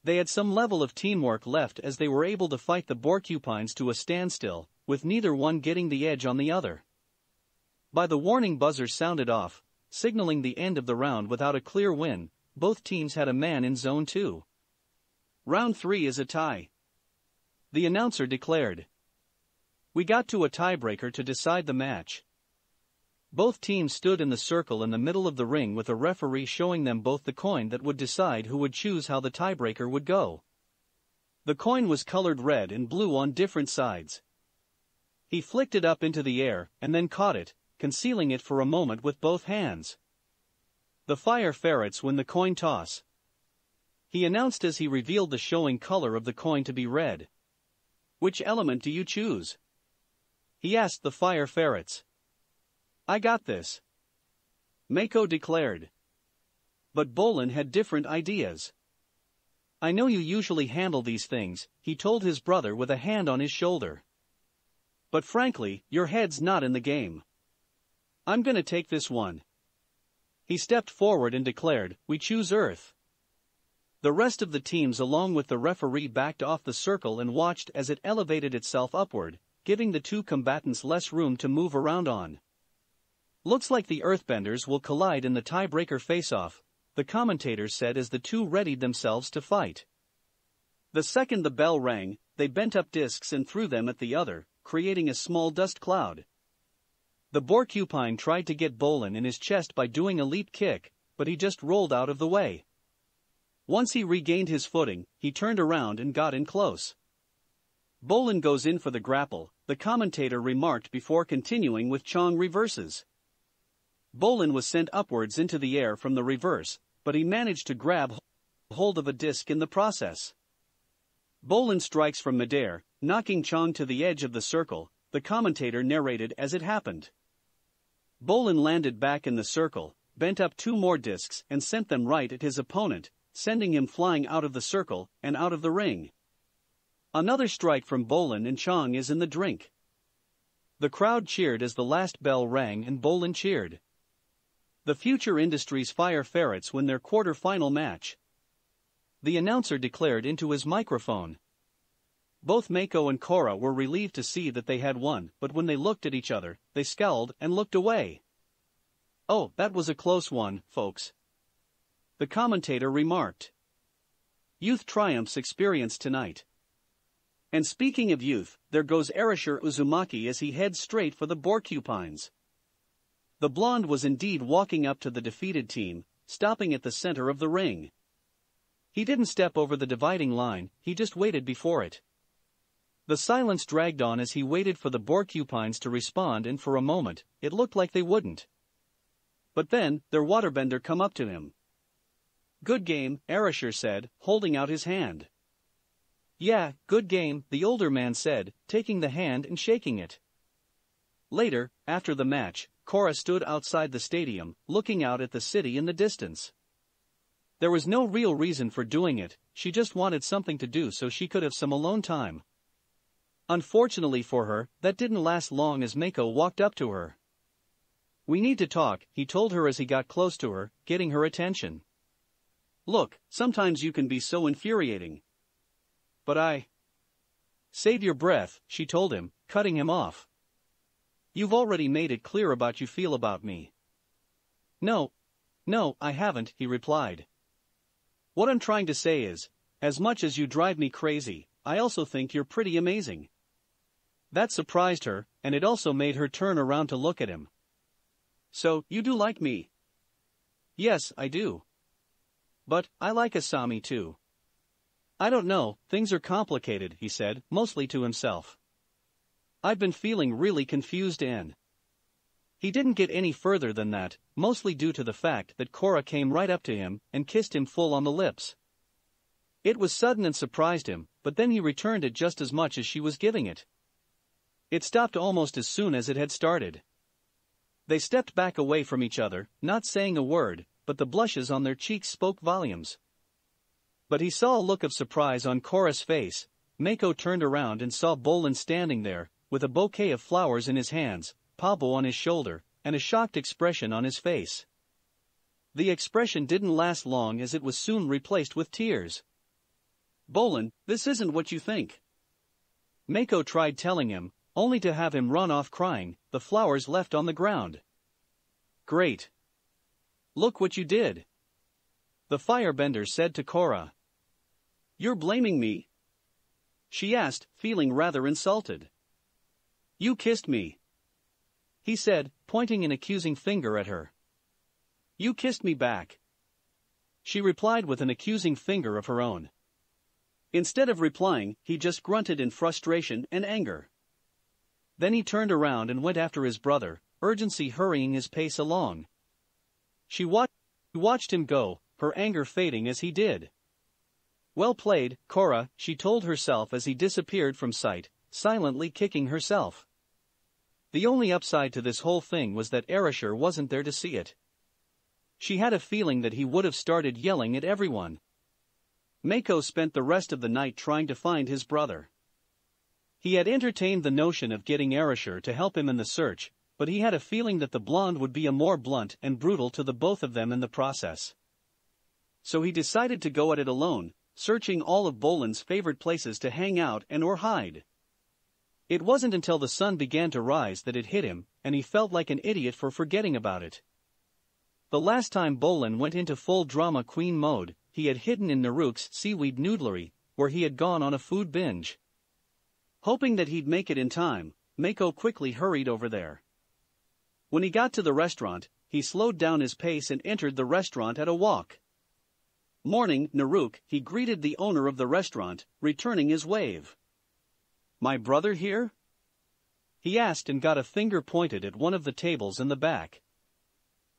They had some level of teamwork left as they were able to fight the porcupines to a standstill, with neither one getting the edge on the other. By the warning buzzer sounded off, signaling the end of the round without a clear win, both teams had a man in zone 2. Round three is a tie. The announcer declared. We got to a tiebreaker to decide the match. Both teams stood in the circle in the middle of the ring with a referee showing them both the coin that would decide who would choose how the tiebreaker would go. The coin was colored red and blue on different sides. He flicked it up into the air and then caught it, concealing it for a moment with both hands. The fire ferrets win the coin toss, he announced as he revealed the showing color of the coin to be red. Which element do you choose? He asked the fire ferrets. I got this. Mako declared. But Bolin had different ideas. I know you usually handle these things, he told his brother with a hand on his shoulder. But frankly, your head's not in the game. I'm gonna take this one. He stepped forward and declared, We choose Earth. The rest of the teams along with the referee backed off the circle and watched as it elevated itself upward, giving the two combatants less room to move around on. Looks like the Earthbenders will collide in the tiebreaker face-off, the commentators said as the two readied themselves to fight. The second the bell rang, they bent up discs and threw them at the other, creating a small dust cloud. The Borcupine tried to get Bolin in his chest by doing a leap kick, but he just rolled out of the way. Once he regained his footing, he turned around and got in close. Bolin goes in for the grapple, the commentator remarked before continuing with Chong reverses. Bolin was sent upwards into the air from the reverse, but he managed to grab hold of a disc in the process. Bolin strikes from midair, knocking Chong to the edge of the circle, the commentator narrated as it happened. Bolin landed back in the circle, bent up two more discs and sent them right at his opponent, sending him flying out of the circle and out of the ring. Another strike from Bolin and Chong is in the drink. The crowd cheered as the last bell rang and Bolin cheered. The Future Industries Fire Ferrets win their quarter-final match. The announcer declared into his microphone. Both Mako and Cora were relieved to see that they had won, but when they looked at each other, they scowled and looked away. Oh, that was a close one, folks the commentator remarked. Youth triumphs experience tonight. And speaking of youth, there goes Arisher Uzumaki as he heads straight for the Borcupines. The blonde was indeed walking up to the defeated team, stopping at the center of the ring. He didn't step over the dividing line, he just waited before it. The silence dragged on as he waited for the Borcupines to respond and for a moment, it looked like they wouldn't. But then, their waterbender come up to him. Good game, Arisher said, holding out his hand. Yeah, good game, the older man said, taking the hand and shaking it. Later, after the match, Cora stood outside the stadium, looking out at the city in the distance. There was no real reason for doing it, she just wanted something to do so she could have some alone time. Unfortunately for her, that didn't last long as Mako walked up to her. We need to talk, he told her as he got close to her, getting her attention. Look, sometimes you can be so infuriating. But I. Save your breath, she told him, cutting him off. You've already made it clear about you feel about me. No. No, I haven't, he replied. What I'm trying to say is, as much as you drive me crazy, I also think you're pretty amazing. That surprised her, and it also made her turn around to look at him. So, you do like me? Yes, I do. But I like Asami too. I don't know, things are complicated, he said, mostly to himself. I've been feeling really confused and. He didn't get any further than that, mostly due to the fact that Cora came right up to him and kissed him full on the lips. It was sudden and surprised him, but then he returned it just as much as she was giving it. It stopped almost as soon as it had started. They stepped back away from each other, not saying a word, but the blushes on their cheeks spoke volumes. But he saw a look of surprise on Cora's face. Mako turned around and saw Bolin standing there, with a bouquet of flowers in his hands, Pablo on his shoulder, and a shocked expression on his face. The expression didn't last long as it was soon replaced with tears. Bolin, this isn't what you think. Mako tried telling him, only to have him run off crying, the flowers left on the ground. Great, Look what you did. The firebender said to Cora. You're blaming me? She asked, feeling rather insulted. You kissed me. He said, pointing an accusing finger at her. You kissed me back. She replied with an accusing finger of her own. Instead of replying, he just grunted in frustration and anger. Then he turned around and went after his brother, urgency hurrying his pace along. She watched, him go, her anger fading as he did. Well played, Cora, she told herself as he disappeared from sight, silently kicking herself. The only upside to this whole thing was that Erisher wasn't there to see it. She had a feeling that he would have started yelling at everyone. Mako spent the rest of the night trying to find his brother. He had entertained the notion of getting Erisher to help him in the search, but he had a feeling that the blonde would be a more blunt and brutal to the both of them in the process. So he decided to go at it alone, searching all of Bolan's favorite places to hang out and or hide. It wasn't until the sun began to rise that it hit him, and he felt like an idiot for forgetting about it. The last time Bolan went into full drama queen mode, he had hidden in Naruk's seaweed noodlery, where he had gone on a food binge. Hoping that he'd make it in time, Mako quickly hurried over there. When he got to the restaurant, he slowed down his pace and entered the restaurant at a walk. Morning, Naruk, he greeted the owner of the restaurant, returning his wave. My brother here? He asked and got a finger pointed at one of the tables in the back.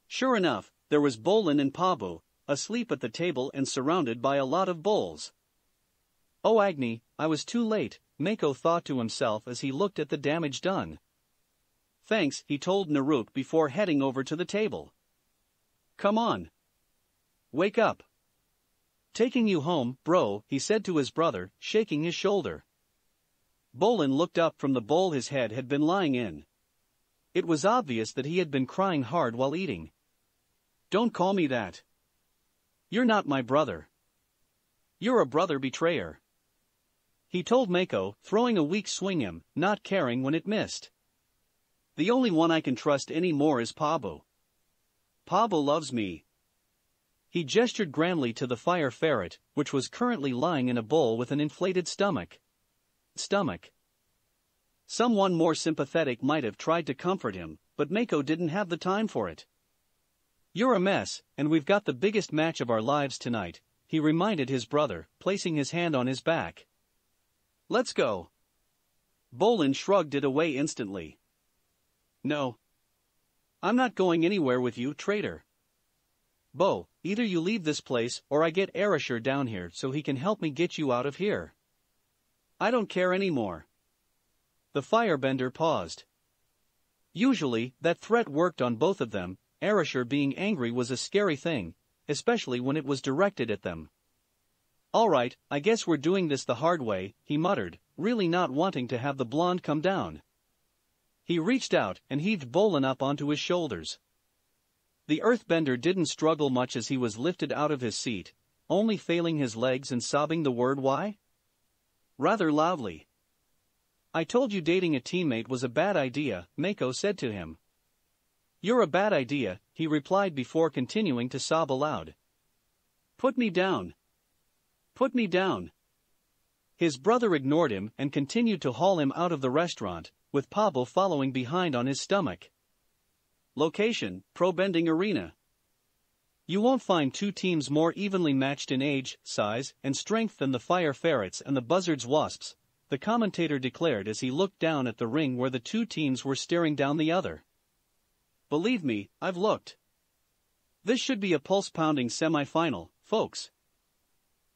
Sure enough, there was Bolin and Pabu, asleep at the table and surrounded by a lot of bulls. Oh Agni, I was too late, Mako thought to himself as he looked at the damage done. Thanks, he told Naruk before heading over to the table. Come on. Wake up. Taking you home, bro, he said to his brother, shaking his shoulder. Bolin looked up from the bowl his head had been lying in. It was obvious that he had been crying hard while eating. Don't call me that. You're not my brother. You're a brother betrayer. He told Mako, throwing a weak swing him, not caring when it missed. The only one I can trust anymore is Pablo. Pablo loves me. He gestured grandly to the fire ferret, which was currently lying in a bowl with an inflated stomach. Stomach. Someone more sympathetic might have tried to comfort him, but Mako didn't have the time for it. You're a mess, and we've got the biggest match of our lives tonight, he reminded his brother, placing his hand on his back. Let's go. Bolin shrugged it away instantly. No. I'm not going anywhere with you, traitor. Bo, either you leave this place or I get Arisher down here so he can help me get you out of here. I don't care anymore. The firebender paused. Usually, that threat worked on both of them, Arisher being angry was a scary thing, especially when it was directed at them. All right, I guess we're doing this the hard way, he muttered, really not wanting to have the blonde come down. He reached out and heaved Bolin up onto his shoulders. The earthbender didn't struggle much as he was lifted out of his seat, only failing his legs and sobbing the word why? Rather loudly. I told you dating a teammate was a bad idea, Mako said to him. You're a bad idea, he replied before continuing to sob aloud. Put me down. Put me down. His brother ignored him and continued to haul him out of the restaurant, with Pavel following behind on his stomach. Location Pro Bending Arena. You won't find two teams more evenly matched in age, size, and strength than the Fire Ferrets and the Buzzards Wasps, the commentator declared as he looked down at the ring where the two teams were staring down the other. Believe me, I've looked. This should be a pulse pounding semi final, folks.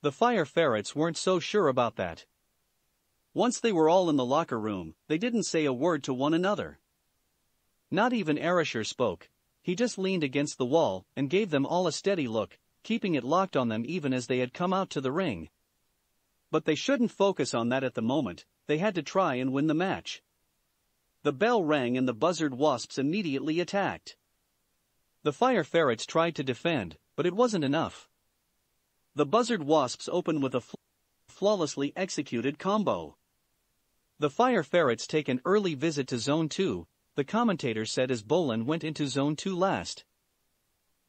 The Fire Ferrets weren't so sure about that. Once they were all in the locker room, they didn't say a word to one another. Not even Arisher spoke, he just leaned against the wall and gave them all a steady look, keeping it locked on them even as they had come out to the ring. But they shouldn't focus on that at the moment, they had to try and win the match. The bell rang and the buzzard wasps immediately attacked. The fire ferrets tried to defend, but it wasn't enough. The buzzard wasps opened with a fl flawlessly executed combo. The Fire Ferrets take an early visit to Zone 2, the commentator said as Bolin went into Zone 2 last.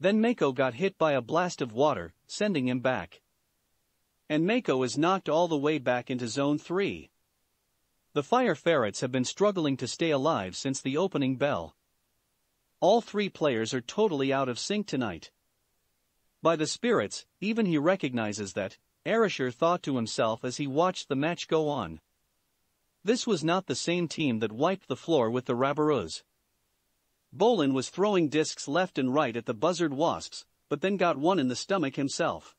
Then Mako got hit by a blast of water, sending him back. And Mako is knocked all the way back into Zone 3. The Fire Ferrets have been struggling to stay alive since the opening bell. All three players are totally out of sync tonight. By the spirits, even he recognizes that, Arisher thought to himself as he watched the match go on. This was not the same team that wiped the floor with the Rabaroos. Bolin was throwing discs left and right at the buzzard wasps, but then got one in the stomach himself.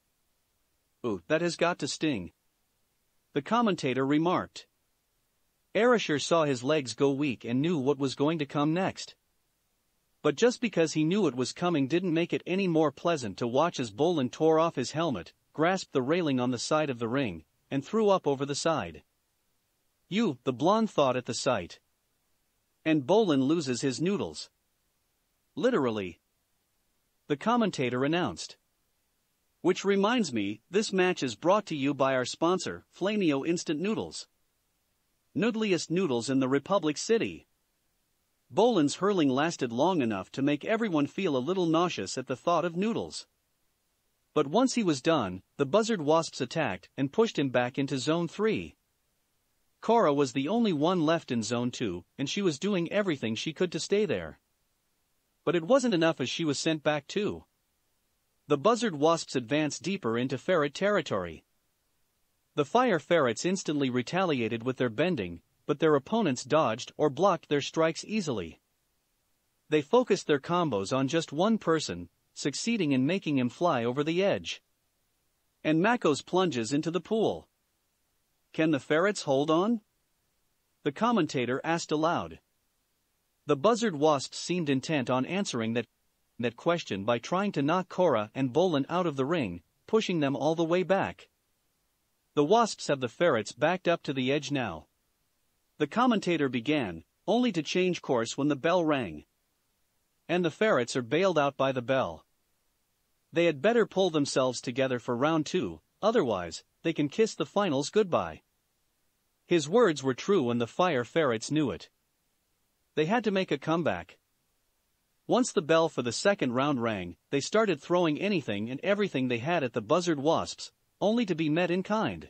Ooh, that has got to sting. The commentator remarked. Arisher saw his legs go weak and knew what was going to come next. But just because he knew it was coming didn't make it any more pleasant to watch as Bolin tore off his helmet, grasped the railing on the side of the ring, and threw up over the side. You, the blonde thought at the sight. And Bolin loses his noodles. Literally. The commentator announced. Which reminds me, this match is brought to you by our sponsor, Flanio Instant Noodles. Noodliest noodles in the Republic City. Bolin's hurling lasted long enough to make everyone feel a little nauseous at the thought of noodles. But once he was done, the buzzard wasps attacked and pushed him back into zone 3. Cora was the only one left in Zone 2, and she was doing everything she could to stay there. But it wasn't enough as she was sent back too. The buzzard wasps advanced deeper into ferret territory. The fire ferrets instantly retaliated with their bending, but their opponents dodged or blocked their strikes easily. They focused their combos on just one person, succeeding in making him fly over the edge. And Mako's plunges into the pool. Can the ferrets hold on? The commentator asked aloud. The buzzard wasp seemed intent on answering that, that question by trying to knock Cora and Bolin out of the ring, pushing them all the way back. The wasps have the ferrets backed up to the edge now. The commentator began, only to change course when the bell rang. And the ferrets are bailed out by the bell. They had better pull themselves together for round two, otherwise, they can kiss the finals goodbye. His words were true and the fire ferrets knew it. They had to make a comeback. Once the bell for the second round rang, they started throwing anything and everything they had at the buzzard wasps, only to be met in kind.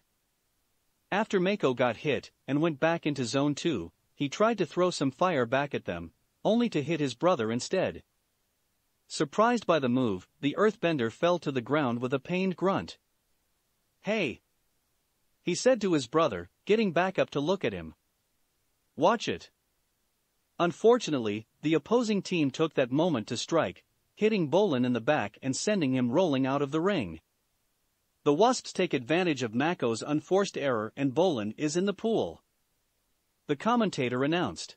After Mako got hit and went back into zone 2, he tried to throw some fire back at them, only to hit his brother instead. Surprised by the move, the earthbender fell to the ground with a pained grunt. Hey, he said to his brother, getting back up to look at him. Watch it. Unfortunately, the opposing team took that moment to strike, hitting Bolin in the back and sending him rolling out of the ring. The Wasps take advantage of Mako's unforced error and Bolin is in the pool. The commentator announced.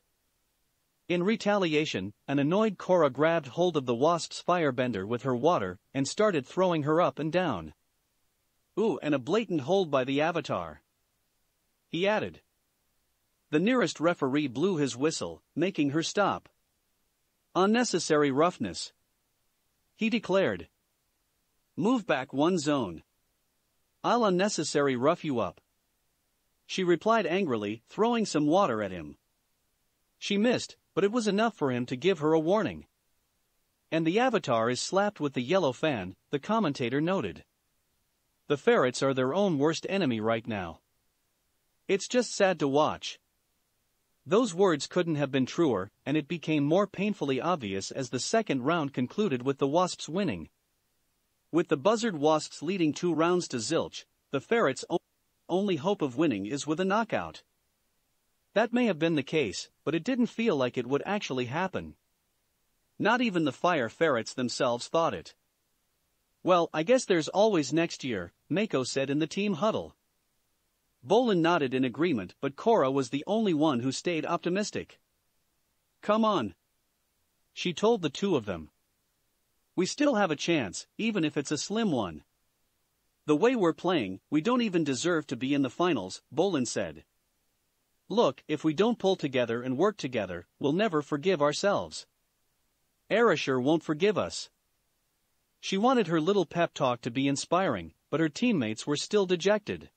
In retaliation, an annoyed Cora grabbed hold of the Wasp's firebender with her water and started throwing her up and down. Ooh, and a blatant hold by the Avatar. He added. The nearest referee blew his whistle, making her stop. Unnecessary roughness. He declared. Move back one zone. I'll unnecessary rough you up. She replied angrily, throwing some water at him. She missed, but it was enough for him to give her a warning. And the avatar is slapped with the yellow fan, the commentator noted. The ferrets are their own worst enemy right now. It's just sad to watch. Those words couldn't have been truer, and it became more painfully obvious as the second round concluded with the Wasps winning. With the Buzzard Wasps leading two rounds to zilch, the Ferrets' only hope of winning is with a knockout. That may have been the case, but it didn't feel like it would actually happen. Not even the Fire Ferrets themselves thought it. Well, I guess there's always next year, Mako said in the team huddle. Bolin nodded in agreement, but Cora was the only one who stayed optimistic. Come on. She told the two of them. We still have a chance, even if it's a slim one. The way we're playing, we don't even deserve to be in the finals, Bolin said. Look, if we don't pull together and work together, we'll never forgive ourselves. Arisher won't forgive us. She wanted her little pep talk to be inspiring, but her teammates were still dejected.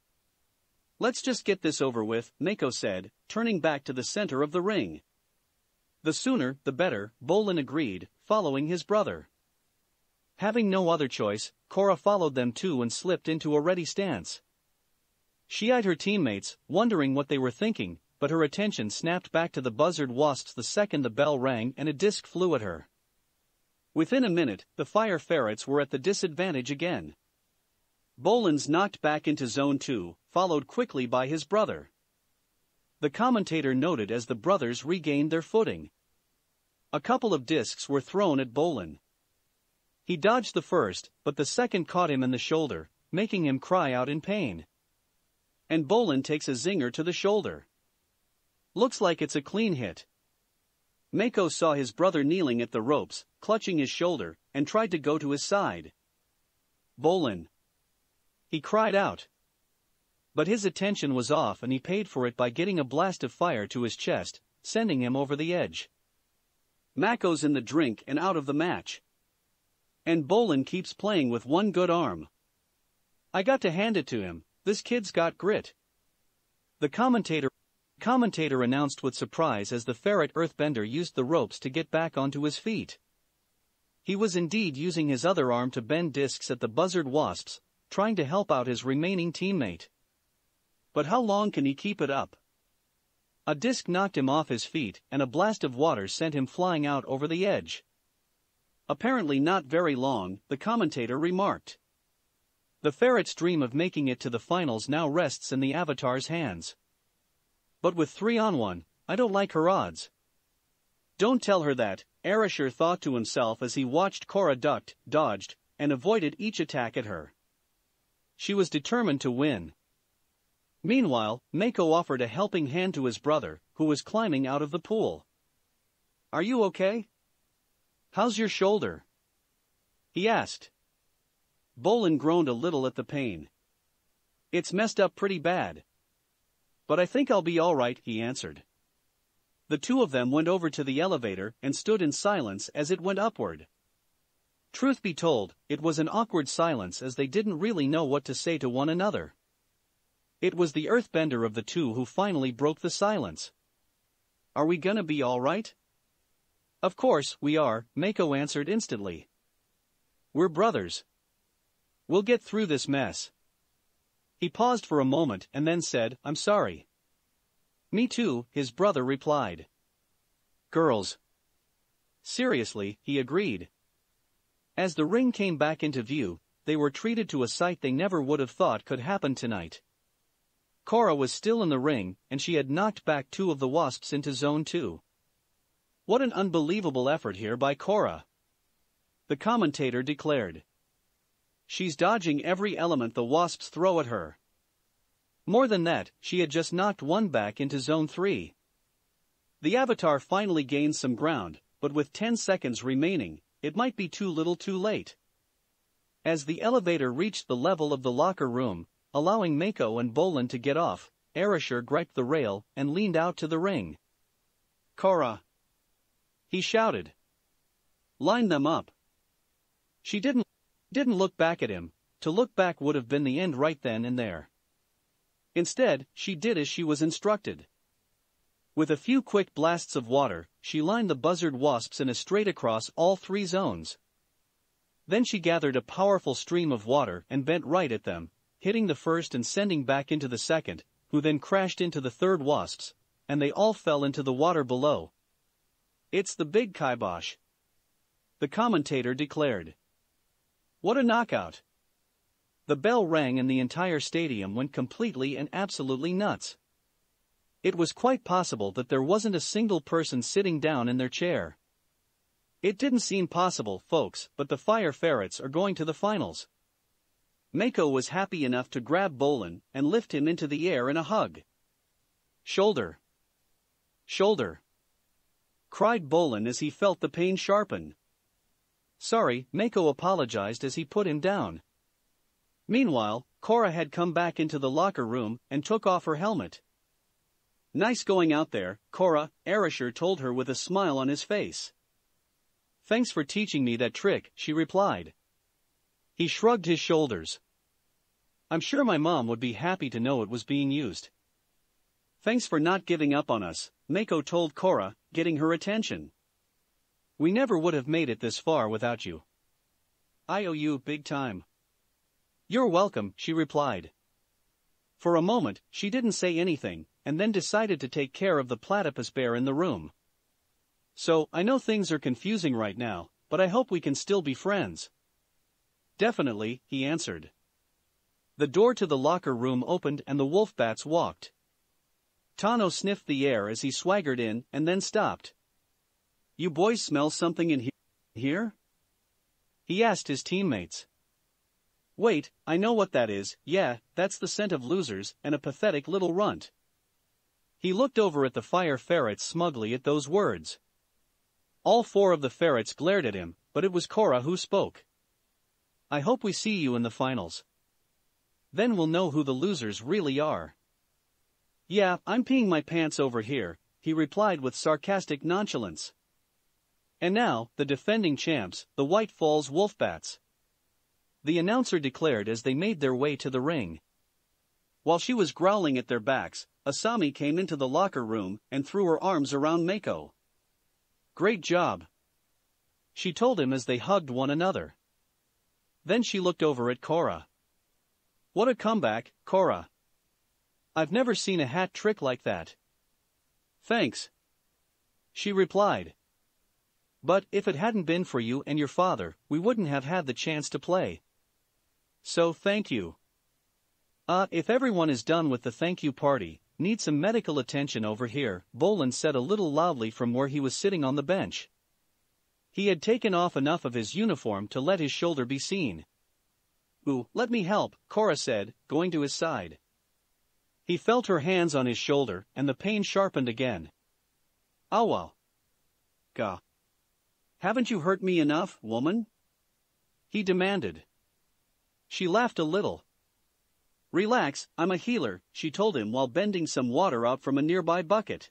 Let's just get this over with, Mako said, turning back to the center of the ring. The sooner, the better, Bolin agreed, following his brother. Having no other choice, Cora followed them too and slipped into a ready stance. She eyed her teammates, wondering what they were thinking, but her attention snapped back to the buzzard wasps the second the bell rang and a disc flew at her. Within a minute, the fire ferrets were at the disadvantage again. Bolins knocked back into zone 2, followed quickly by his brother. The commentator noted as the brothers regained their footing. A couple of discs were thrown at Bolin. He dodged the first, but the second caught him in the shoulder, making him cry out in pain. And Bolin takes a zinger to the shoulder. Looks like it's a clean hit, Mako saw his brother kneeling at the ropes, clutching his shoulder, and tried to go to his side. Bolin! He cried out. But his attention was off and he paid for it by getting a blast of fire to his chest, sending him over the edge. Mako's in the drink and out of the match. And Bolin keeps playing with one good arm. I got to hand it to him, this kid's got grit. The commentator commentator announced with surprise as the ferret earthbender used the ropes to get back onto his feet. He was indeed using his other arm to bend discs at the buzzard wasps, trying to help out his remaining teammate. But how long can he keep it up? A disc knocked him off his feet, and a blast of water sent him flying out over the edge. Apparently not very long, the commentator remarked. The ferret's dream of making it to the finals now rests in the Avatar's hands. But with three on one, I don't like her odds. Don't tell her that, Arisher thought to himself as he watched Cora ducked, dodged, and avoided each attack at her. She was determined to win. Meanwhile, Mako offered a helping hand to his brother, who was climbing out of the pool. Are you okay? How's your shoulder? He asked. Bolin groaned a little at the pain. It's messed up pretty bad, but I think I'll be all right, he answered. The two of them went over to the elevator and stood in silence as it went upward. Truth be told, it was an awkward silence as they didn't really know what to say to one another. It was the earthbender of the two who finally broke the silence. Are we gonna be all right? Of course, we are, Mako answered instantly. We're brothers. We'll get through this mess. He paused for a moment and then said, I'm sorry. Me too, his brother replied. Girls. Seriously, he agreed. As the ring came back into view, they were treated to a sight they never would have thought could happen tonight. Cora was still in the ring, and she had knocked back two of the Wasps into Zone 2. What an unbelievable effort here by Cora! The commentator declared she's dodging every element the Wasps throw at her. More than that, she had just knocked one back into Zone 3. The Avatar finally gains some ground, but with 10 seconds remaining, it might be too little too late. As the elevator reached the level of the locker room, allowing Mako and Bolin to get off, Arisher gripped the rail and leaned out to the ring. Kara! He shouted. Line them up. She didn't didn't look back at him, to look back would have been the end right then and there. Instead, she did as she was instructed. With a few quick blasts of water, she lined the buzzard wasps in a straight across all three zones. Then she gathered a powerful stream of water and bent right at them, hitting the first and sending back into the second, who then crashed into the third wasps, and they all fell into the water below. It's the big kibosh. The commentator declared. What a knockout! The bell rang and the entire stadium went completely and absolutely nuts. It was quite possible that there wasn't a single person sitting down in their chair. It didn't seem possible, folks, but the Fire Ferrets are going to the finals. Mako was happy enough to grab Bolin and lift him into the air in a hug. Shoulder. Shoulder. Cried Bolin as he felt the pain sharpen. Sorry, Mako apologized as he put him down. Meanwhile, Cora had come back into the locker room and took off her helmet. Nice going out there, Cora, Arisher told her with a smile on his face. Thanks for teaching me that trick, she replied. He shrugged his shoulders. I'm sure my mom would be happy to know it was being used. Thanks for not giving up on us, Mako told Cora, getting her attention. We never would have made it this far without you. I owe you big time. You're welcome, she replied. For a moment, she didn't say anything, and then decided to take care of the platypus bear in the room. So, I know things are confusing right now, but I hope we can still be friends. Definitely, he answered. The door to the locker room opened and the wolf bats walked. Tano sniffed the air as he swaggered in and then stopped. You boys smell something in he here? He asked his teammates. Wait, I know what that is, yeah, that's the scent of losers and a pathetic little runt. He looked over at the fire ferrets smugly at those words. All four of the ferrets glared at him, but it was Cora who spoke. I hope we see you in the finals. Then we'll know who the losers really are. Yeah, I'm peeing my pants over here, he replied with sarcastic nonchalance. And now, the defending champs, the White Falls Wolfbats. The announcer declared as they made their way to the ring. While she was growling at their backs, Asami came into the locker room and threw her arms around Mako. Great job. She told him as they hugged one another. Then she looked over at Cora. What a comeback, Cora. I've never seen a hat trick like that. Thanks. She replied. But if it hadn't been for you and your father, we wouldn't have had the chance to play. So thank you. Uh, if everyone is done with the thank you party, need some medical attention over here, Boland said a little loudly from where he was sitting on the bench. He had taken off enough of his uniform to let his shoulder be seen. Ooh, let me help, Cora said, going to his side. He felt her hands on his shoulder, and the pain sharpened again. Awa. Gah. Haven't you hurt me enough, woman? He demanded. She laughed a little. Relax, I'm a healer, she told him while bending some water out from a nearby bucket.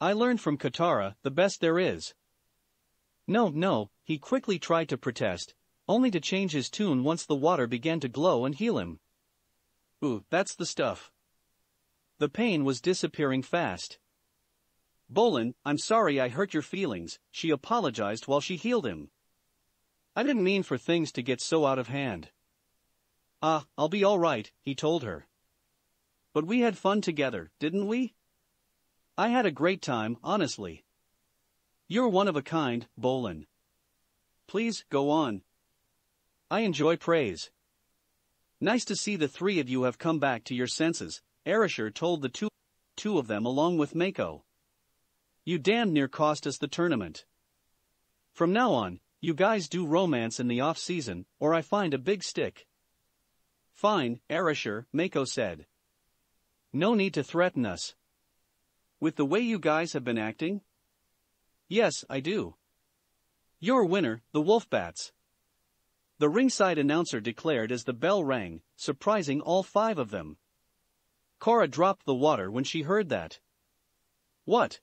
I learned from Katara the best there is. No, no, he quickly tried to protest, only to change his tune once the water began to glow and heal him. Ooh, that's the stuff. The pain was disappearing fast. Bolin, I'm sorry I hurt your feelings, she apologized while she healed him. I didn't mean for things to get so out of hand. Ah, I'll be all right, he told her. But we had fun together, didn't we? I had a great time, honestly. You're one of a kind, Bolin. Please, go on. I enjoy praise. Nice to see the three of you have come back to your senses, Arisher told the two, two of them along with Mako. You damn near cost us the tournament. From now on, you guys do romance in the off season, or I find a big stick. Fine, Arisher, Mako said. No need to threaten us. With the way you guys have been acting? Yes, I do. Your winner, the Wolfbats. The ringside announcer declared as the bell rang, surprising all five of them. Cora dropped the water when she heard that. What?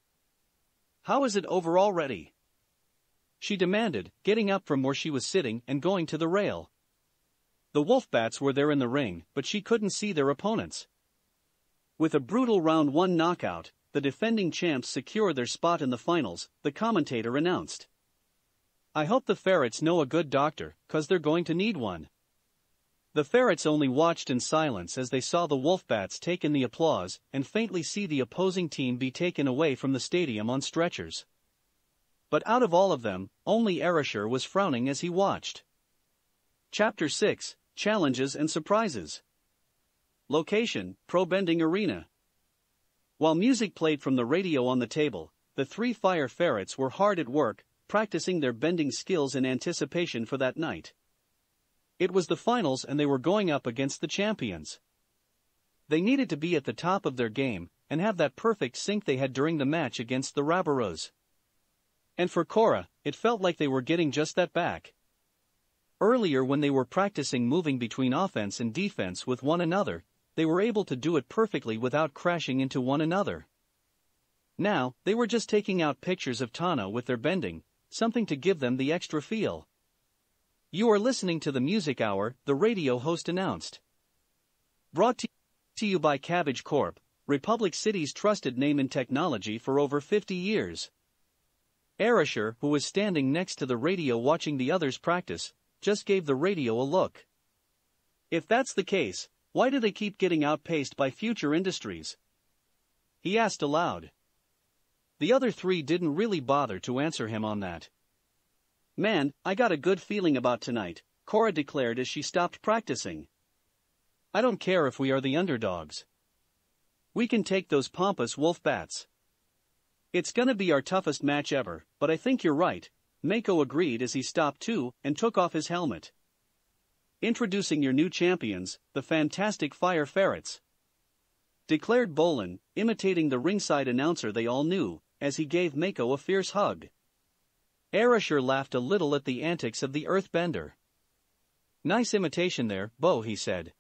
How is it over already? She demanded, getting up from where she was sitting and going to the rail. The wolf bats were there in the ring, but she couldn't see their opponents. With a brutal round one knockout, the defending champs secure their spot in the finals, the commentator announced. I hope the ferrets know a good doctor, cause they're going to need one. The ferrets only watched in silence as they saw the wolfbats take in the applause and faintly see the opposing team be taken away from the stadium on stretchers. But out of all of them, only Erisher was frowning as he watched. Chapter 6 Challenges and Surprises Location Probending Arena. While music played from the radio on the table, the three fire ferrets were hard at work, practicing their bending skills in anticipation for that night. It was the finals and they were going up against the champions. They needed to be at the top of their game and have that perfect sync they had during the match against the Rabaros. And for Cora, it felt like they were getting just that back. Earlier when they were practicing moving between offense and defense with one another, they were able to do it perfectly without crashing into one another. Now, they were just taking out pictures of Tana with their bending, something to give them the extra feel. You are listening to the Music Hour, the radio host announced. Brought to you by Cabbage Corp, Republic City's trusted name in technology for over 50 years. Arisher, who was standing next to the radio watching the others practice, just gave the radio a look. If that's the case, why do they keep getting outpaced by future industries? He asked aloud. The other three didn't really bother to answer him on that. Man, I got a good feeling about tonight, Cora declared as she stopped practicing. I don't care if we are the underdogs. We can take those pompous wolf bats. It's gonna be our toughest match ever, but I think you're right, Mako agreed as he stopped too and took off his helmet. Introducing your new champions, the fantastic fire ferrets. Declared Bolin, imitating the ringside announcer they all knew, as he gave Mako a fierce hug. Arisher laughed a little at the antics of the earthbender. Nice imitation there, Bo, he said.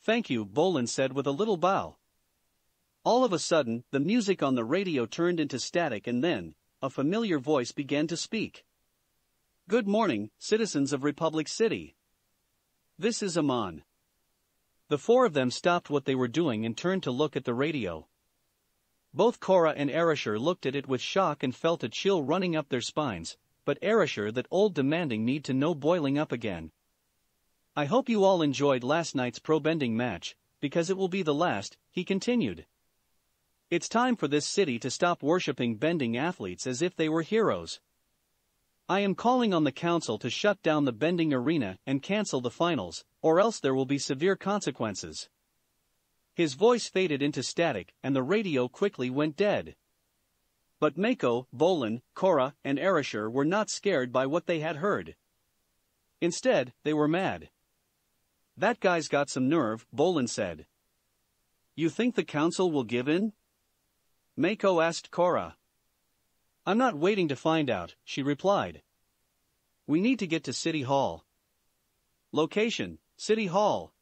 Thank you, Bolin said with a little bow. All of a sudden, the music on the radio turned into static and then, a familiar voice began to speak. Good morning, citizens of Republic City. This is Amon. The four of them stopped what they were doing and turned to look at the radio, both Cora and Erisher looked at it with shock and felt a chill running up their spines, but Erisher that old demanding need to know boiling up again. I hope you all enjoyed last night's pro-bending match, because it will be the last, he continued. It's time for this city to stop worshipping bending athletes as if they were heroes. I am calling on the council to shut down the bending arena and cancel the finals, or else there will be severe consequences. His voice faded into static, and the radio quickly went dead. But Mako, Volan, Cora, and Arisher were not scared by what they had heard. Instead, they were mad. That guy's got some nerve, Bolan said. You think the council will give in? Mako asked Cora. I'm not waiting to find out, she replied. We need to get to City Hall. Location, City Hall.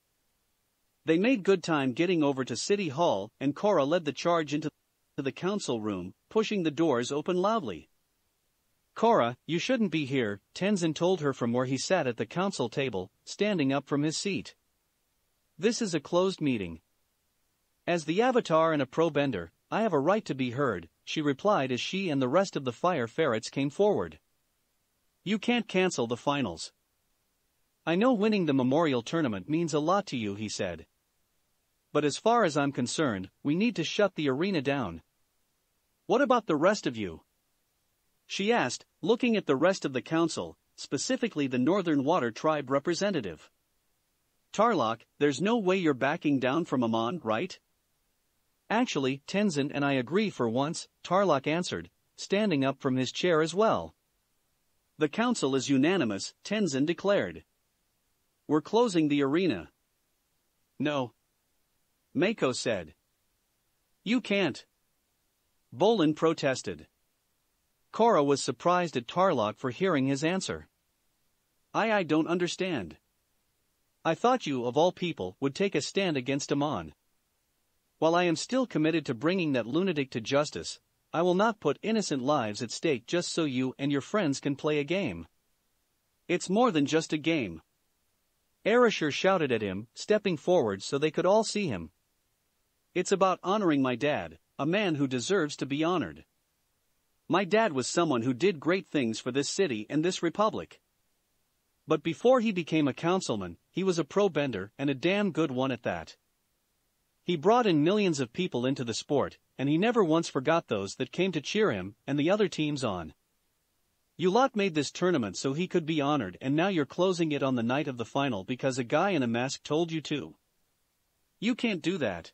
They made good time getting over to City Hall, and Cora led the charge into the council room, pushing the doors open loudly. Cora, you shouldn't be here, Tenzin told her from where he sat at the council table, standing up from his seat. This is a closed meeting. As the Avatar and a pro-bender, I have a right to be heard, she replied as she and the rest of the fire ferrets came forward. You can't cancel the finals. I know winning the memorial tournament means a lot to you, he said but as far as I'm concerned, we need to shut the arena down. What about the rest of you? She asked, looking at the rest of the council, specifically the Northern Water Tribe representative. Tarlock, there's no way you're backing down from Amon, right? Actually, Tenzin and I agree for once, Tarlock answered, standing up from his chair as well. The council is unanimous, Tenzin declared. We're closing the arena. No, Mako said. You can't. Bolin protested. Cora was surprised at Tarlock for hearing his answer. I I don't understand. I thought you, of all people, would take a stand against Amon. While I am still committed to bringing that lunatic to justice, I will not put innocent lives at stake just so you and your friends can play a game. It's more than just a game. Arisher shouted at him, stepping forward so they could all see him. It's about honoring my dad, a man who deserves to be honored. My dad was someone who did great things for this city and this republic. But before he became a councilman, he was a pro-bender and a damn good one at that. He brought in millions of people into the sport, and he never once forgot those that came to cheer him and the other teams on. You lot made this tournament so he could be honored and now you're closing it on the night of the final because a guy in a mask told you to. You can't do that,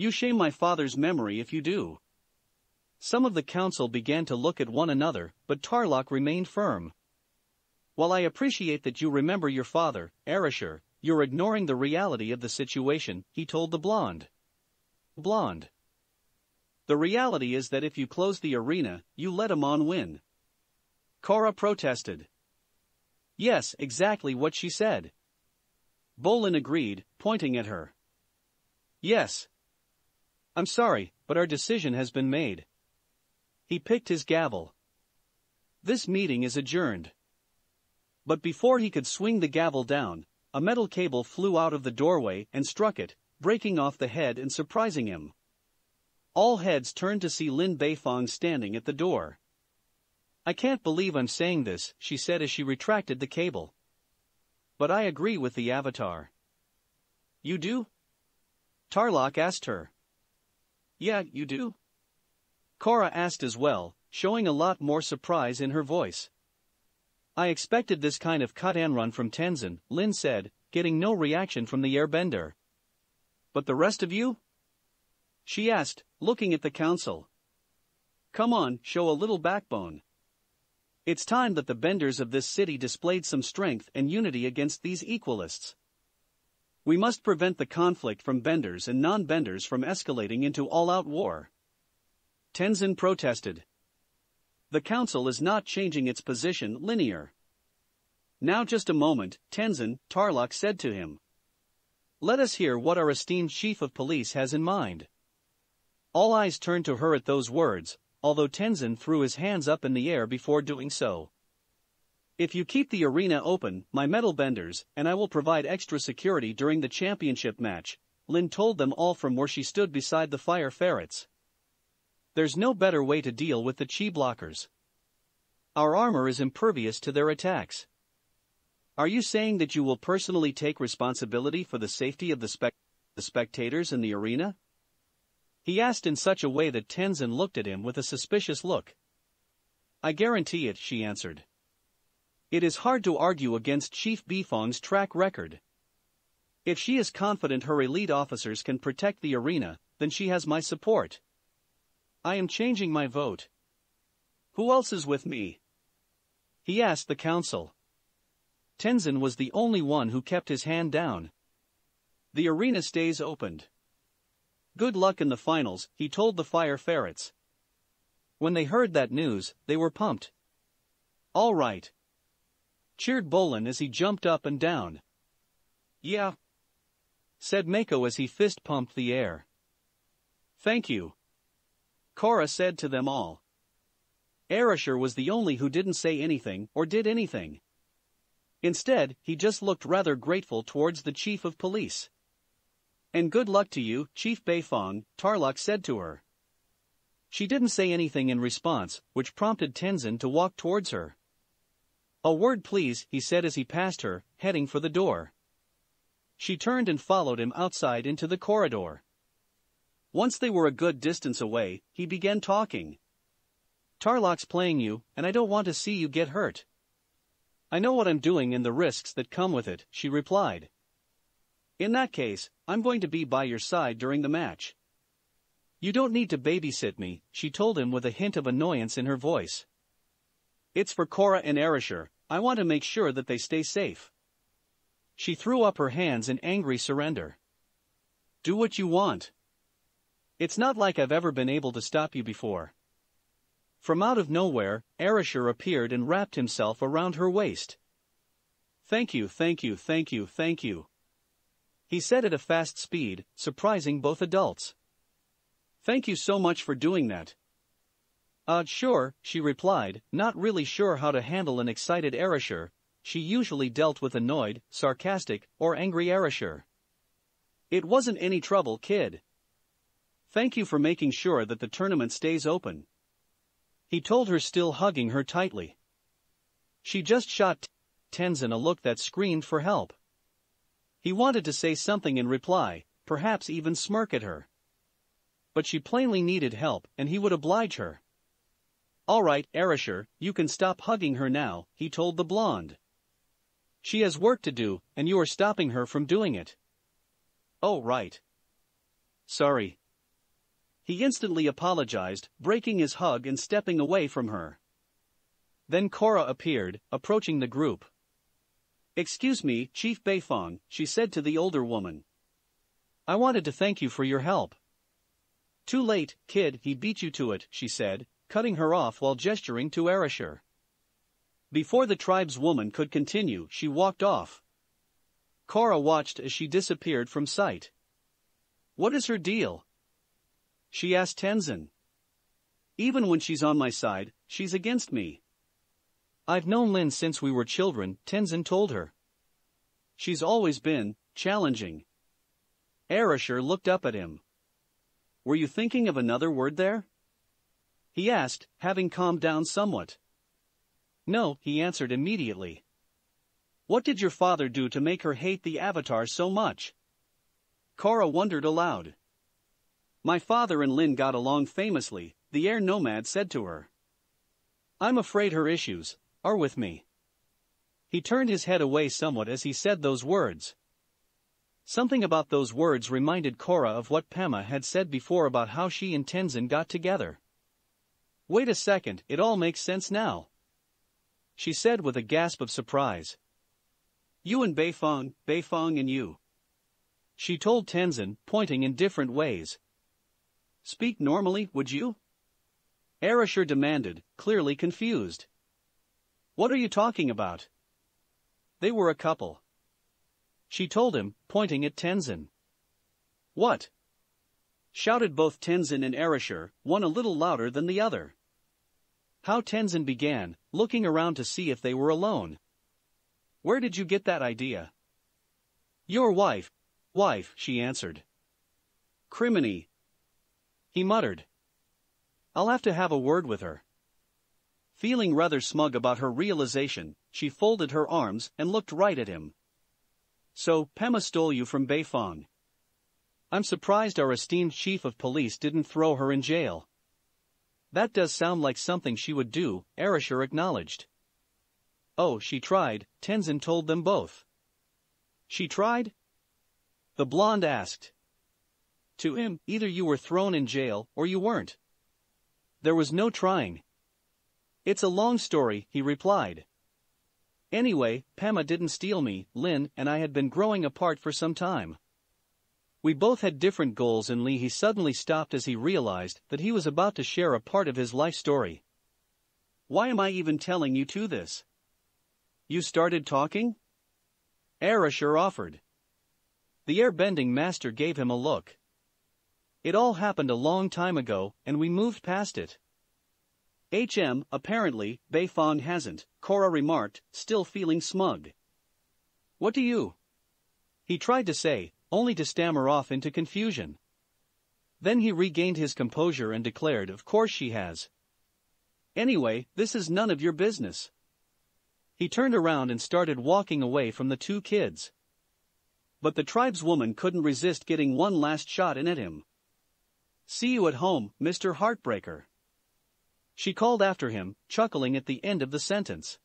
you shame my father's memory if you do. Some of the council began to look at one another, but Tarlok remained firm. While I appreciate that you remember your father, Arisher, you're ignoring the reality of the situation, he told the blonde. Blonde. The reality is that if you close the arena, you let him on win. Cora protested. Yes, exactly what she said. Bolin agreed, pointing at her. Yes, I'm sorry, but our decision has been made. He picked his gavel. This meeting is adjourned. But before he could swing the gavel down, a metal cable flew out of the doorway and struck it, breaking off the head and surprising him. All heads turned to see Lin Beifong standing at the door. I can't believe I'm saying this, she said as she retracted the cable. But I agree with the Avatar. You do? Tarlok asked her. Yeah, you do? Cora asked as well, showing a lot more surprise in her voice. I expected this kind of cut and run from Tenzin, Lin said, getting no reaction from the airbender. But the rest of you? She asked, looking at the council. Come on, show a little backbone. It's time that the benders of this city displayed some strength and unity against these equalists. We must prevent the conflict from benders and non benders from escalating into all out war. Tenzin protested. The Council is not changing its position linear. Now, just a moment, Tenzin, Tarlok said to him. Let us hear what our esteemed Chief of Police has in mind. All eyes turned to her at those words, although Tenzin threw his hands up in the air before doing so. If you keep the arena open, my metal benders, and I will provide extra security during the championship match, Lin told them all from where she stood beside the fire ferrets. There's no better way to deal with the chi blockers. Our armor is impervious to their attacks. Are you saying that you will personally take responsibility for the safety of the, spe the spectators in the arena? He asked in such a way that Tenzin looked at him with a suspicious look. I guarantee it, she answered. It is hard to argue against Chief Bifong's track record. If she is confident her elite officers can protect the arena, then she has my support. I am changing my vote. Who else is with me? He asked the council. Tenzin was the only one who kept his hand down. The arena stays opened. Good luck in the finals, he told the fire ferrets. When they heard that news, they were pumped. All right, cheered Bolin as he jumped up and down. Yeah, said Mako as he fist pumped the air. Thank you. Cora said to them all. Arisher was the only who didn't say anything or did anything. Instead, he just looked rather grateful towards the chief of police. And good luck to you, Chief Beifong, Tarlok said to her. She didn't say anything in response, which prompted Tenzin to walk towards her. A word, please, he said as he passed her, heading for the door. She turned and followed him outside into the corridor. Once they were a good distance away, he began talking. Tarlock's playing you, and I don't want to see you get hurt. I know what I'm doing and the risks that come with it, she replied. In that case, I'm going to be by your side during the match. You don't need to babysit me, she told him with a hint of annoyance in her voice. It's for Cora and Erisher. I want to make sure that they stay safe. She threw up her hands in angry surrender. Do what you want. It's not like I've ever been able to stop you before. From out of nowhere, Erisher appeared and wrapped himself around her waist. Thank you, thank you, thank you, thank you. He said at a fast speed, surprising both adults. Thank you so much for doing that, uh, sure, she replied, not really sure how to handle an excited Erisher. She usually dealt with annoyed, sarcastic, or angry Erisher. It wasn't any trouble, kid. Thank you for making sure that the tournament stays open. He told her, still hugging her tightly. She just shot Tenzin a look that screamed for help. He wanted to say something in reply, perhaps even smirk at her. But she plainly needed help, and he would oblige her. All right, Erisher, you can stop hugging her now, he told the blonde. She has work to do, and you are stopping her from doing it. Oh, right. Sorry. He instantly apologized, breaking his hug and stepping away from her. Then Cora appeared, approaching the group. Excuse me, Chief Beifong, she said to the older woman. I wanted to thank you for your help. Too late, kid, he beat you to it, she said, cutting her off while gesturing to Arisher. Before the tribeswoman could continue, she walked off. Cora watched as she disappeared from sight. What is her deal? She asked Tenzin. Even when she's on my side, she's against me. I've known Lin since we were children, Tenzin told her. She's always been challenging. Arisher looked up at him. Were you thinking of another word there? he asked, having calmed down somewhat. No, he answered immediately. What did your father do to make her hate the Avatar so much? Cora wondered aloud. My father and Lin got along famously, the air nomad said to her. I'm afraid her issues are with me. He turned his head away somewhat as he said those words. Something about those words reminded Cora of what Pema had said before about how she and Tenzin got together. Wait a second, it all makes sense now. She said with a gasp of surprise. You and Beifong, Beifong and you. She told Tenzin, pointing in different ways. Speak normally, would you? Arisher demanded, clearly confused. What are you talking about? They were a couple. She told him, pointing at Tenzin. What? Shouted both Tenzin and Arisher, one a little louder than the other. How Tenzin began, looking around to see if they were alone. Where did you get that idea? Your wife. Wife, she answered. Criminy. He muttered. I'll have to have a word with her. Feeling rather smug about her realization, she folded her arms and looked right at him. So, Pema stole you from Beifong. I'm surprised our esteemed chief of police didn't throw her in jail. That does sound like something she would do, Arisher acknowledged. Oh, she tried, Tenzin told them both. She tried? The blonde asked. To him, either you were thrown in jail, or you weren't. There was no trying. It's a long story, he replied. Anyway, Pema didn't steal me, Lin and I had been growing apart for some time. We both had different goals, and Lee he suddenly stopped as he realized that he was about to share a part of his life story. Why am I even telling you to this? You started talking? Arisher offered. The airbending master gave him a look. It all happened a long time ago, and we moved past it. HM, apparently, Beifong hasn't, Cora remarked, still feeling smug. What do you? He tried to say, only to stammer off into confusion. Then he regained his composure and declared, Of course she has. Anyway, this is none of your business. He turned around and started walking away from the two kids. But the tribeswoman couldn't resist getting one last shot in at him. See you at home, Mr. Heartbreaker. She called after him, chuckling at the end of the sentence.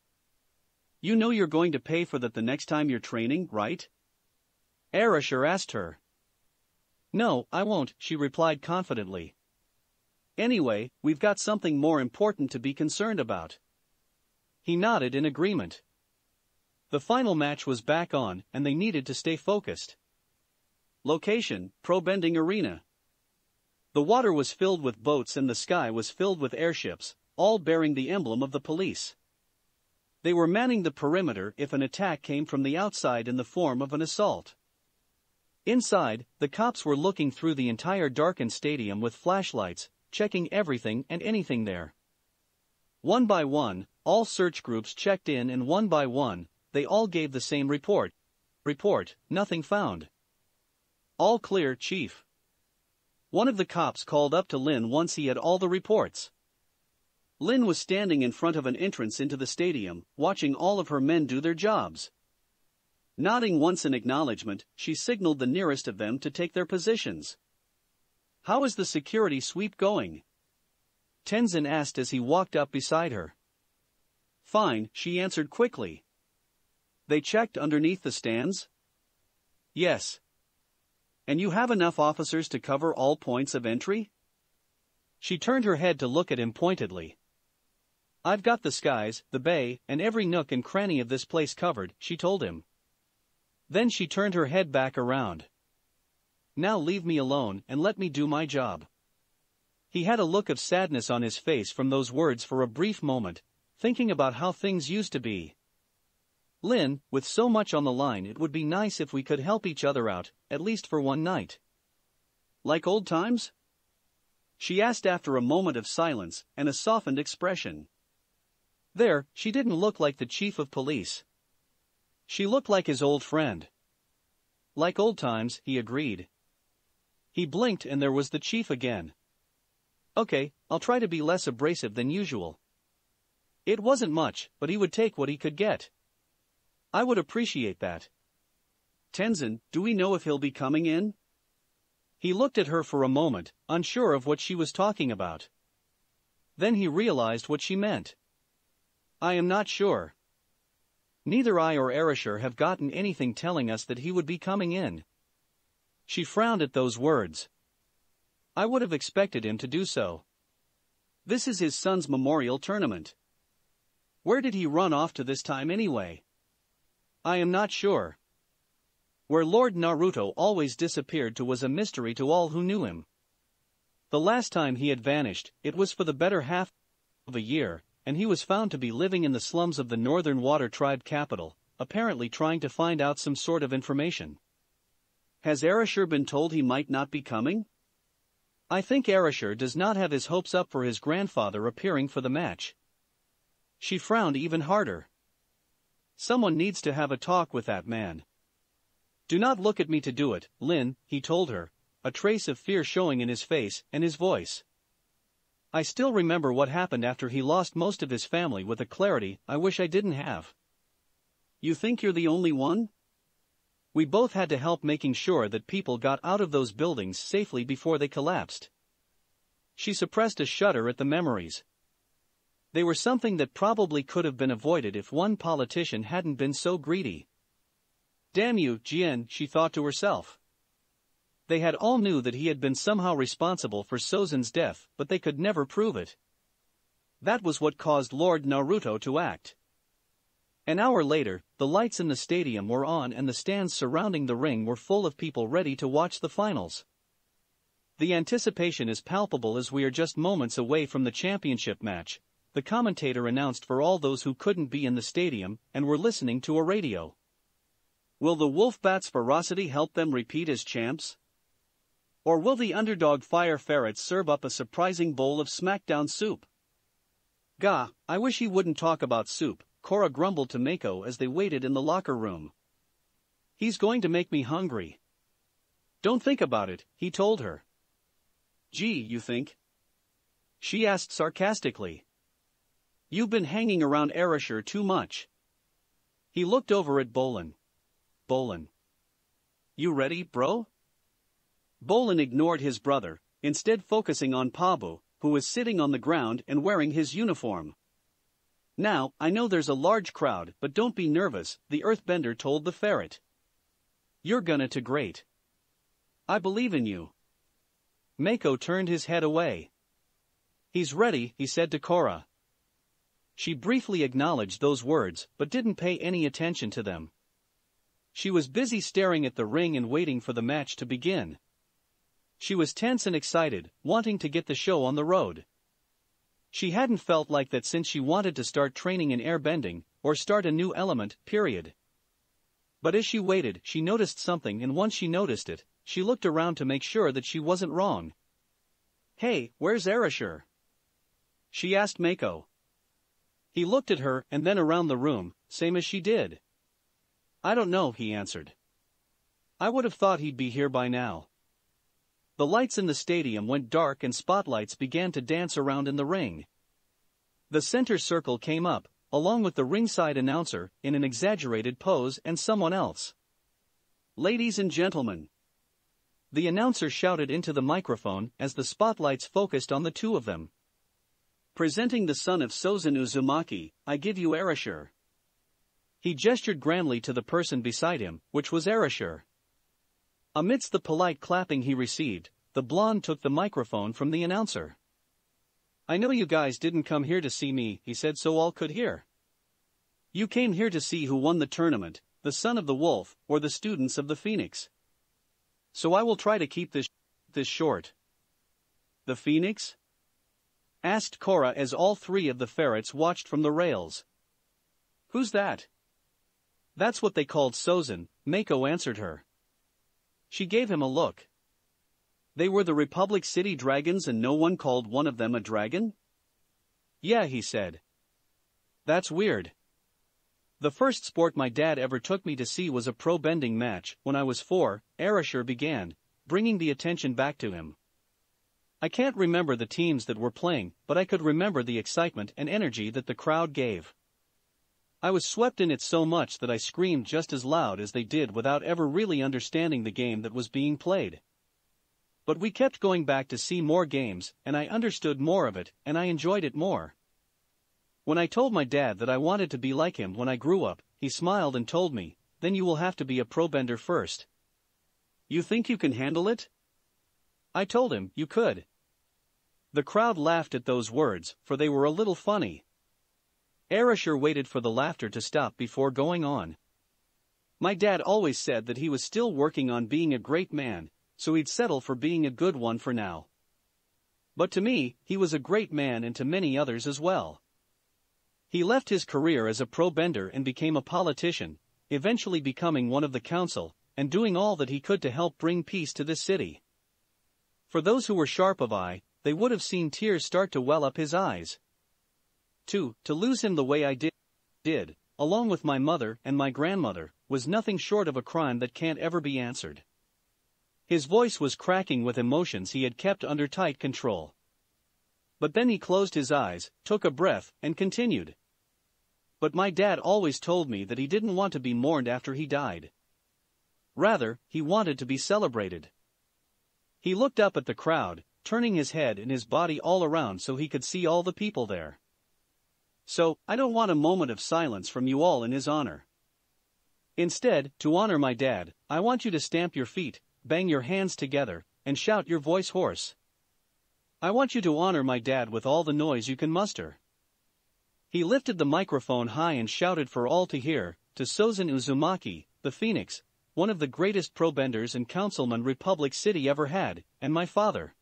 You know you're going to pay for that the next time you're training, right? Arisher asked her. No, I won't, she replied confidently. Anyway, we've got something more important to be concerned about. He nodded in agreement. The final match was back on, and they needed to stay focused. Location Probending Arena. The water was filled with boats and the sky was filled with airships, all bearing the emblem of the police. They were manning the perimeter if an attack came from the outside in the form of an assault. Inside, the cops were looking through the entire darkened stadium with flashlights, checking everything and anything there. One by one, all search groups checked in and one by one, they all gave the same report. Report, nothing found. All clear, chief. One of the cops called up to Lin once he had all the reports. Lin was standing in front of an entrance into the stadium, watching all of her men do their jobs. Nodding once in acknowledgement, she signaled the nearest of them to take their positions. How is the security sweep going? Tenzin asked as he walked up beside her. Fine, she answered quickly. They checked underneath the stands? Yes. And you have enough officers to cover all points of entry? She turned her head to look at him pointedly. I've got the skies, the bay, and every nook and cranny of this place covered, she told him. Then she turned her head back around. Now leave me alone and let me do my job. He had a look of sadness on his face from those words for a brief moment, thinking about how things used to be. Lynn, with so much on the line, it would be nice if we could help each other out, at least for one night. Like old times? She asked after a moment of silence and a softened expression. There, she didn't look like the chief of police. She looked like his old friend. Like old times, he agreed. He blinked and there was the chief again. Okay, I'll try to be less abrasive than usual. It wasn't much, but he would take what he could get. I would appreciate that. Tenzin, do we know if he'll be coming in? He looked at her for a moment, unsure of what she was talking about. Then he realized what she meant. I am not sure. Neither I or Erisher have gotten anything telling us that he would be coming in. She frowned at those words. I would have expected him to do so. This is his son's memorial tournament. Where did he run off to this time anyway? I am not sure. Where Lord Naruto always disappeared to was a mystery to all who knew him. The last time he had vanished, it was for the better half of a year, and he was found to be living in the slums of the Northern Water Tribe capital, apparently trying to find out some sort of information. Has Arisher been told he might not be coming? I think Arisher does not have his hopes up for his grandfather appearing for the match. She frowned even harder. Someone needs to have a talk with that man. Do not look at me to do it, Lin. he told her, a trace of fear showing in his face and his voice. I still remember what happened after he lost most of his family with a clarity I wish I didn't have. You think you're the only one? We both had to help making sure that people got out of those buildings safely before they collapsed. She suppressed a shudder at the memories. They were something that probably could have been avoided if one politician hadn't been so greedy. Damn you, Jian, she thought to herself. They had all knew that he had been somehow responsible for Sozin's death, but they could never prove it. That was what caused Lord Naruto to act. An hour later, the lights in the stadium were on and the stands surrounding the ring were full of people ready to watch the finals. The anticipation is palpable as we are just moments away from the championship match, the commentator announced for all those who couldn't be in the stadium and were listening to a radio. Will the Wolfbat's ferocity help them repeat as champs? Or will the underdog Fire Ferret serve up a surprising bowl of SmackDown soup? Gah, I wish he wouldn't talk about soup, Cora grumbled to Mako as they waited in the locker room. He's going to make me hungry. Don't think about it, he told her. Gee, you think? She asked sarcastically. You've been hanging around Arisher too much. He looked over at Bolin. Bolin. You ready, bro? Bolin ignored his brother, instead focusing on Pabu, who was sitting on the ground and wearing his uniform. Now, I know there's a large crowd, but don't be nervous, the earthbender told the ferret. You're gonna to great. I believe in you. Mako turned his head away. He's ready, he said to Cora. She briefly acknowledged those words, but didn't pay any attention to them. She was busy staring at the ring and waiting for the match to begin. She was tense and excited, wanting to get the show on the road. She hadn't felt like that since she wanted to start training in airbending, or start a new element, period. But as she waited, she noticed something and once she noticed it, she looked around to make sure that she wasn't wrong. Hey, where's Arisher? She asked Mako. He looked at her and then around the room, same as she did. I don't know, he answered. I would have thought he'd be here by now. The lights in the stadium went dark and spotlights began to dance around in the ring. The center circle came up, along with the ringside announcer, in an exaggerated pose and someone else. Ladies and gentlemen. The announcer shouted into the microphone as the spotlights focused on the two of them. Presenting the son of Sozen Uzumaki, I give you Erasure. He gestured grandly to the person beside him, which was Erasure. Amidst the polite clapping he received, the blonde took the microphone from the announcer. I know you guys didn't come here to see me, he said so all could hear. You came here to see who won the tournament, the son of the wolf, or the students of the phoenix. So I will try to keep this, this short. The phoenix? asked Cora as all three of the ferrets watched from the rails. Who's that? That's what they called Sozin, Mako answered her. She gave him a look. They were the Republic City dragons and no one called one of them a dragon? Yeah, he said. That's weird. The first sport my dad ever took me to see was a pro bending match. When I was four, Arisher began, bringing the attention back to him. I can't remember the teams that were playing, but I could remember the excitement and energy that the crowd gave. I was swept in it so much that I screamed just as loud as they did without ever really understanding the game that was being played. But we kept going back to see more games, and I understood more of it, and I enjoyed it more. When I told my dad that I wanted to be like him when I grew up, he smiled and told me, Then you will have to be a pro bender first. You think you can handle it? I told him, You could. The crowd laughed at those words, for they were a little funny, Arisher waited for the laughter to stop before going on. My dad always said that he was still working on being a great man, so he'd settle for being a good one for now. But to me, he was a great man and to many others as well. He left his career as a pro bender and became a politician, eventually becoming one of the council, and doing all that he could to help bring peace to this city. For those who were sharp of eye, they would have seen tears start to well up his eyes, 2. To lose him the way I did, did, along with my mother and my grandmother, was nothing short of a crime that can't ever be answered. His voice was cracking with emotions he had kept under tight control. But then he closed his eyes, took a breath, and continued. But my dad always told me that he didn't want to be mourned after he died. Rather, he wanted to be celebrated. He looked up at the crowd, turning his head and his body all around so he could see all the people there so I don't want a moment of silence from you all in his honor. Instead, to honor my dad, I want you to stamp your feet, bang your hands together, and shout your voice hoarse. I want you to honor my dad with all the noise you can muster. He lifted the microphone high and shouted for all to hear, to Sozan Uzumaki, the Phoenix, one of the greatest probenders and councilman Republic City ever had, and my father.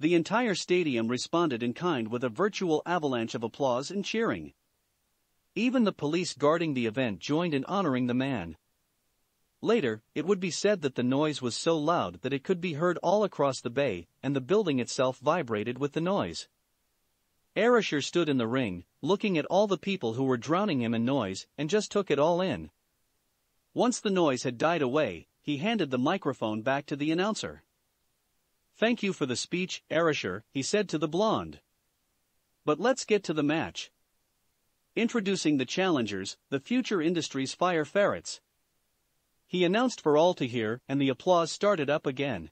The entire stadium responded in kind with a virtual avalanche of applause and cheering. Even the police guarding the event joined in honoring the man. Later, it would be said that the noise was so loud that it could be heard all across the bay, and the building itself vibrated with the noise. Arisher stood in the ring, looking at all the people who were drowning him in noise, and just took it all in. Once the noise had died away, he handed the microphone back to the announcer. Thank you for the speech, Arisher, he said to the blonde. But let's get to the match. Introducing the challengers, the Future Industries Fire Ferrets. He announced for all to hear, and the applause started up again.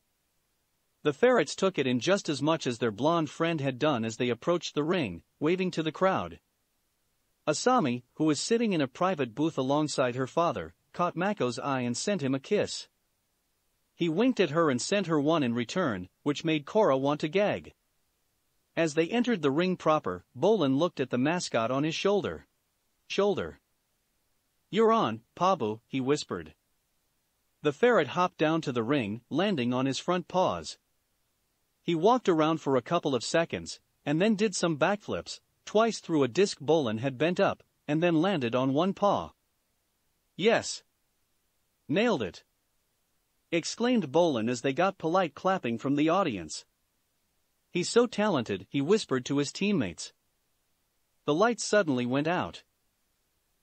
The ferrets took it in just as much as their blonde friend had done as they approached the ring, waving to the crowd. Asami, who was sitting in a private booth alongside her father, caught Mako's eye and sent him a kiss. He winked at her and sent her one in return, which made Cora want to gag. As they entered the ring proper, Bolin looked at the mascot on his shoulder. Shoulder. You're on, Pabu, he whispered. The ferret hopped down to the ring, landing on his front paws. He walked around for a couple of seconds, and then did some backflips, twice through a disc Bolin had bent up, and then landed on one paw. Yes. Nailed it exclaimed Bolin as they got polite clapping from the audience. He's so talented, he whispered to his teammates. The lights suddenly went out.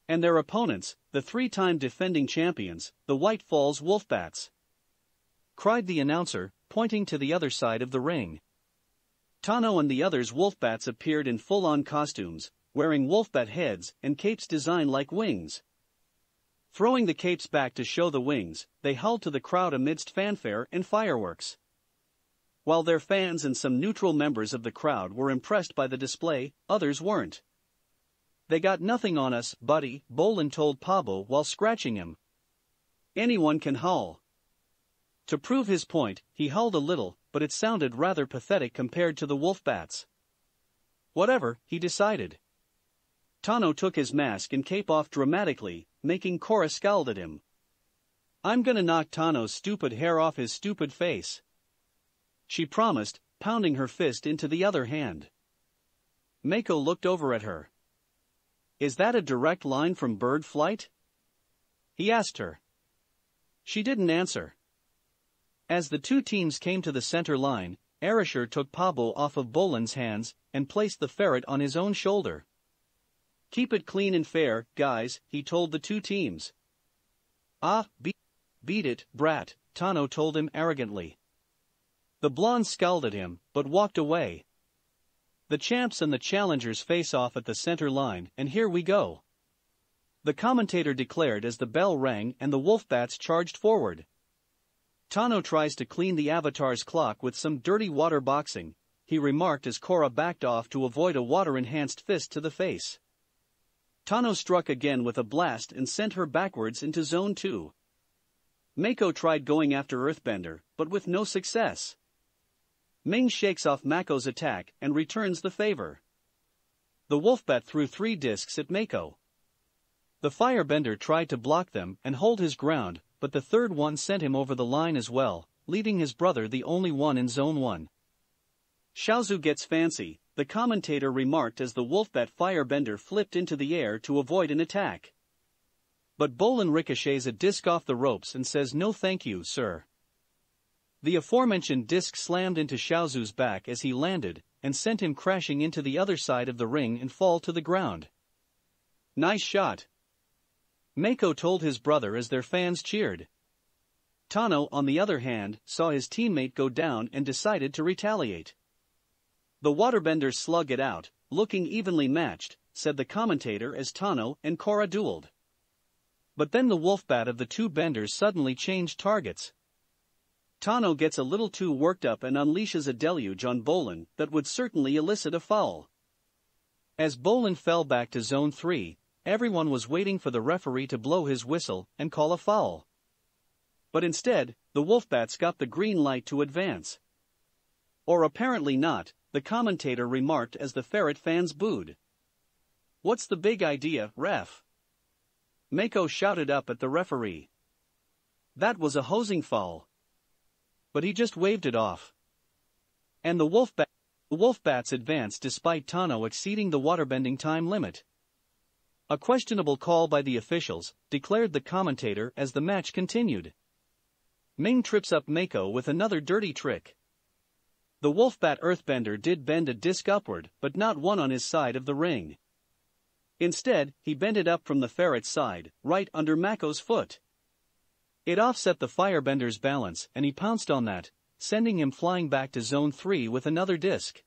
And their opponents, the three-time defending champions, the White Falls Wolfbats, cried the announcer, pointing to the other side of the ring. Tano and the others Wolfbats appeared in full-on costumes, wearing wolfbat heads and capes designed like wings. Throwing the capes back to show the wings, they held to the crowd amidst fanfare and fireworks. While their fans and some neutral members of the crowd were impressed by the display, others weren't. They got nothing on us, buddy, Bolin told Pablo while scratching him. Anyone can howl. To prove his point, he howled a little, but it sounded rather pathetic compared to the wolf bats. Whatever, he decided. Tano took his mask and cape off dramatically, making Cora scowl at him. I'm gonna knock Tano's stupid hair off his stupid face. She promised, pounding her fist into the other hand. Mako looked over at her. Is that a direct line from bird flight? He asked her. She didn't answer. As the two teams came to the center line, Arisher took Pablo off of Bolin's hands and placed the ferret on his own shoulder. Keep it clean and fair, guys, he told the two teams. Ah, beat, beat it, brat, Tano told him arrogantly. The blonde scowled at him, but walked away. The champs and the challengers face off at the center line, and here we go. The commentator declared as the bell rang and the Wolfbats charged forward. Tano tries to clean the Avatar's clock with some dirty water boxing, he remarked as Cora backed off to avoid a water-enhanced fist to the face. Tano struck again with a blast and sent her backwards into Zone 2. Mako tried going after Earthbender, but with no success. Ming shakes off Mako's attack and returns the favor. The Wolfbat threw three discs at Mako. The Firebender tried to block them and hold his ground, but the third one sent him over the line as well, leaving his brother the only one in Zone 1. Shaozu gets fancy, the commentator remarked as the Wolfbat firebender flipped into the air to avoid an attack. But Bolin ricochets a disc off the ropes and says no thank you, sir. The aforementioned disc slammed into Xiaozu's back as he landed and sent him crashing into the other side of the ring and fall to the ground. Nice shot. Mako told his brother as their fans cheered. Tano, on the other hand, saw his teammate go down and decided to retaliate. The waterbenders slug it out, looking evenly matched, said the commentator as Tano and Cora dueled. But then the wolfbat of the two benders suddenly changed targets. Tano gets a little too worked up and unleashes a deluge on Bolin that would certainly elicit a foul. As Bolin fell back to zone 3, everyone was waiting for the referee to blow his whistle and call a foul. But instead, the Wolfbats got the green light to advance. Or apparently not, the commentator remarked as the ferret fans booed. What's the big idea, ref? Mako shouted up at the referee. That was a hosing foul. But he just waved it off. And the Wolfbat the Wolfbats advanced despite Tano exceeding the waterbending time limit. A questionable call by the officials, declared the commentator as the match continued. Ming trips up Mako with another dirty trick. The Wolfbat Earthbender did bend a disc upward, but not one on his side of the ring. Instead, he bent it up from the ferret's side, right under Mako's foot. It offset the firebender's balance and he pounced on that, sending him flying back to Zone 3 with another disc.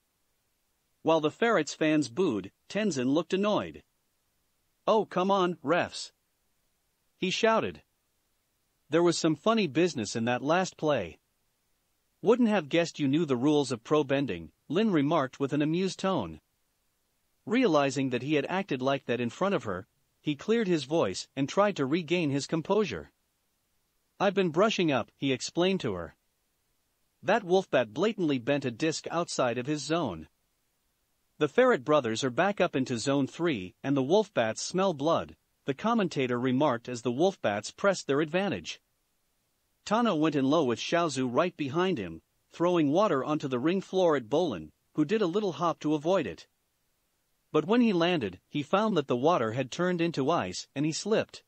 While the ferret's fans booed, Tenzin looked annoyed. Oh, come on, refs. He shouted. There was some funny business in that last play, wouldn't have guessed you knew the rules of pro bending, Lin remarked with an amused tone. Realizing that he had acted like that in front of her, he cleared his voice and tried to regain his composure. I've been brushing up, he explained to her. That wolfbat blatantly bent a disc outside of his zone. The Ferret brothers are back up into Zone 3, and the wolfbats smell blood, the commentator remarked as the wolfbats pressed their advantage. Tano went in low with Xiaozu right behind him, throwing water onto the ring floor at Bolin, who did a little hop to avoid it. But when he landed, he found that the water had turned into ice and he slipped.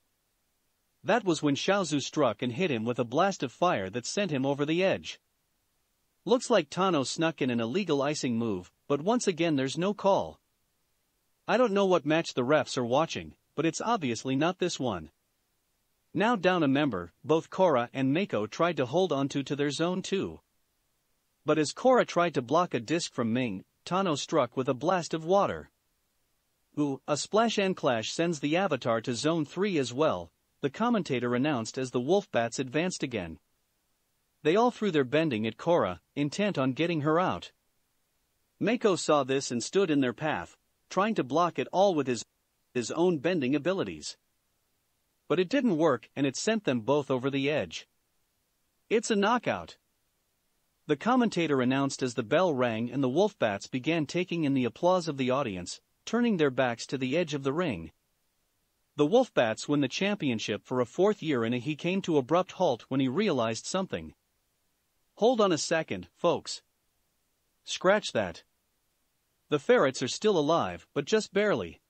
That was when Xiaozu struck and hit him with a blast of fire that sent him over the edge. Looks like Tano snuck in an illegal icing move, but once again there's no call. I don't know what match the refs are watching, but it's obviously not this one. Now down a member, both Cora and Mako tried to hold onto to their zone too. But as Cora tried to block a disc from Ming, Tano struck with a blast of water. Ooh, a splash and clash sends the Avatar to Zone 3 as well, the commentator announced as the Wolfbats advanced again. They all threw their bending at Cora, intent on getting her out. Mako saw this and stood in their path, trying to block it all with his, his own bending abilities but it didn't work and it sent them both over the edge. It's a knockout. The commentator announced as the bell rang and the Wolfbats began taking in the applause of the audience, turning their backs to the edge of the ring. The Wolfbats won the championship for a fourth year and he came to abrupt halt when he realized something. Hold on a second, folks. Scratch that. The ferrets are still alive, but just barely.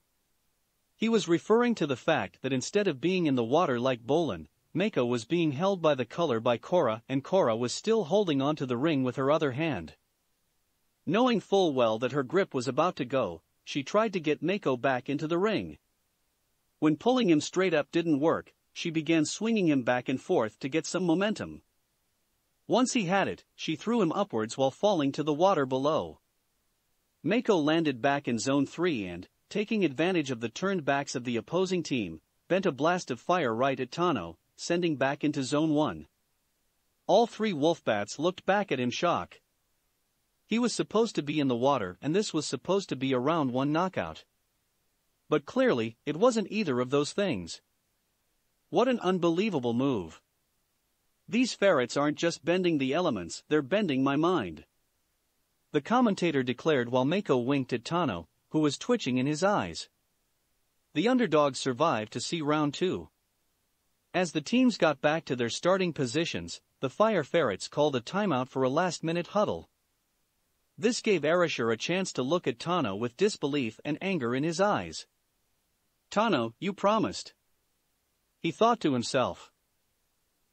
He was referring to the fact that instead of being in the water like Bolin, Mako was being held by the collar by Cora and Cora was still holding onto the ring with her other hand. Knowing full well that her grip was about to go, she tried to get Mako back into the ring. When pulling him straight up didn't work, she began swinging him back and forth to get some momentum. Once he had it, she threw him upwards while falling to the water below. Mako landed back in zone 3 and, taking advantage of the turned backs of the opposing team, bent a blast of fire right at Tano, sending back into zone 1. All three Wolfbats looked back at him shock. He was supposed to be in the water and this was supposed to be a round 1 knockout. But clearly, it wasn't either of those things. What an unbelievable move. These ferrets aren't just bending the elements, they're bending my mind. The commentator declared while Mako winked at Tano, who was twitching in his eyes. The underdogs survived to see round two. As the teams got back to their starting positions, the Fire Ferrets called a timeout for a last-minute huddle. This gave Arisher a chance to look at Tano with disbelief and anger in his eyes. Tano, you promised. He thought to himself.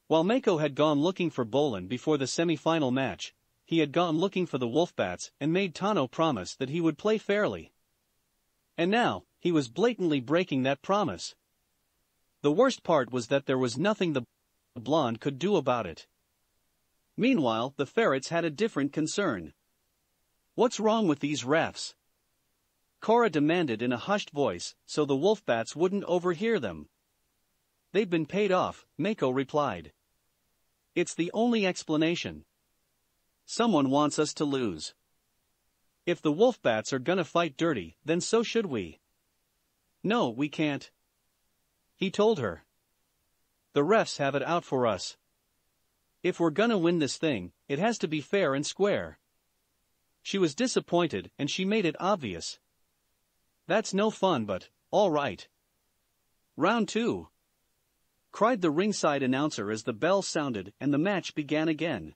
While Mako had gone looking for Bolin before the semi-final match, he had gone looking for the Wolfbats and made Tano promise that he would play fairly. And now, he was blatantly breaking that promise. The worst part was that there was nothing the blonde could do about it. Meanwhile, the ferrets had a different concern. What's wrong with these refs? Cora demanded in a hushed voice, so the wolf bats wouldn't overhear them. They've been paid off, Mako replied. It's the only explanation. Someone wants us to lose. If the wolf bats are gonna fight dirty, then so should we. No, we can't. He told her. The refs have it out for us. If we're gonna win this thing, it has to be fair and square. She was disappointed and she made it obvious. That's no fun, but, all right. Round two! cried the ringside announcer as the bell sounded and the match began again.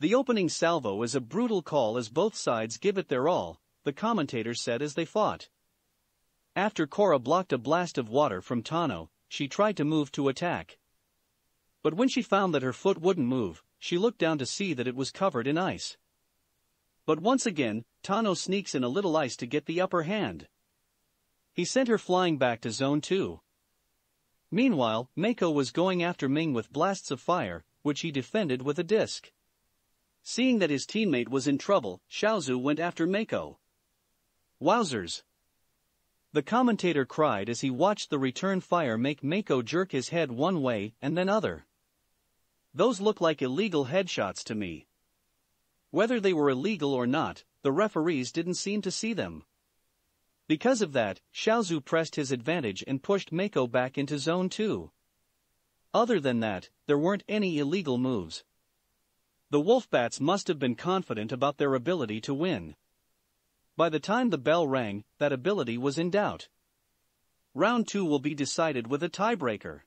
The opening salvo is a brutal call as both sides give it their all, the commentator said as they fought. After Cora blocked a blast of water from Tano, she tried to move to attack. But when she found that her foot wouldn't move, she looked down to see that it was covered in ice. But once again, Tano sneaks in a little ice to get the upper hand. He sent her flying back to Zone 2. Meanwhile, Mako was going after Ming with blasts of fire, which he defended with a disc. Seeing that his teammate was in trouble, Xiaozu went after Mako. Wowzers! The commentator cried as he watched the return fire make Mako jerk his head one way and then other. Those look like illegal headshots to me. Whether they were illegal or not, the referees didn't seem to see them. Because of that, Xiaozu pressed his advantage and pushed Mako back into zone 2. Other than that, there weren't any illegal moves, the Wolfbats must have been confident about their ability to win. By the time the bell rang, that ability was in doubt. Round two will be decided with a tiebreaker.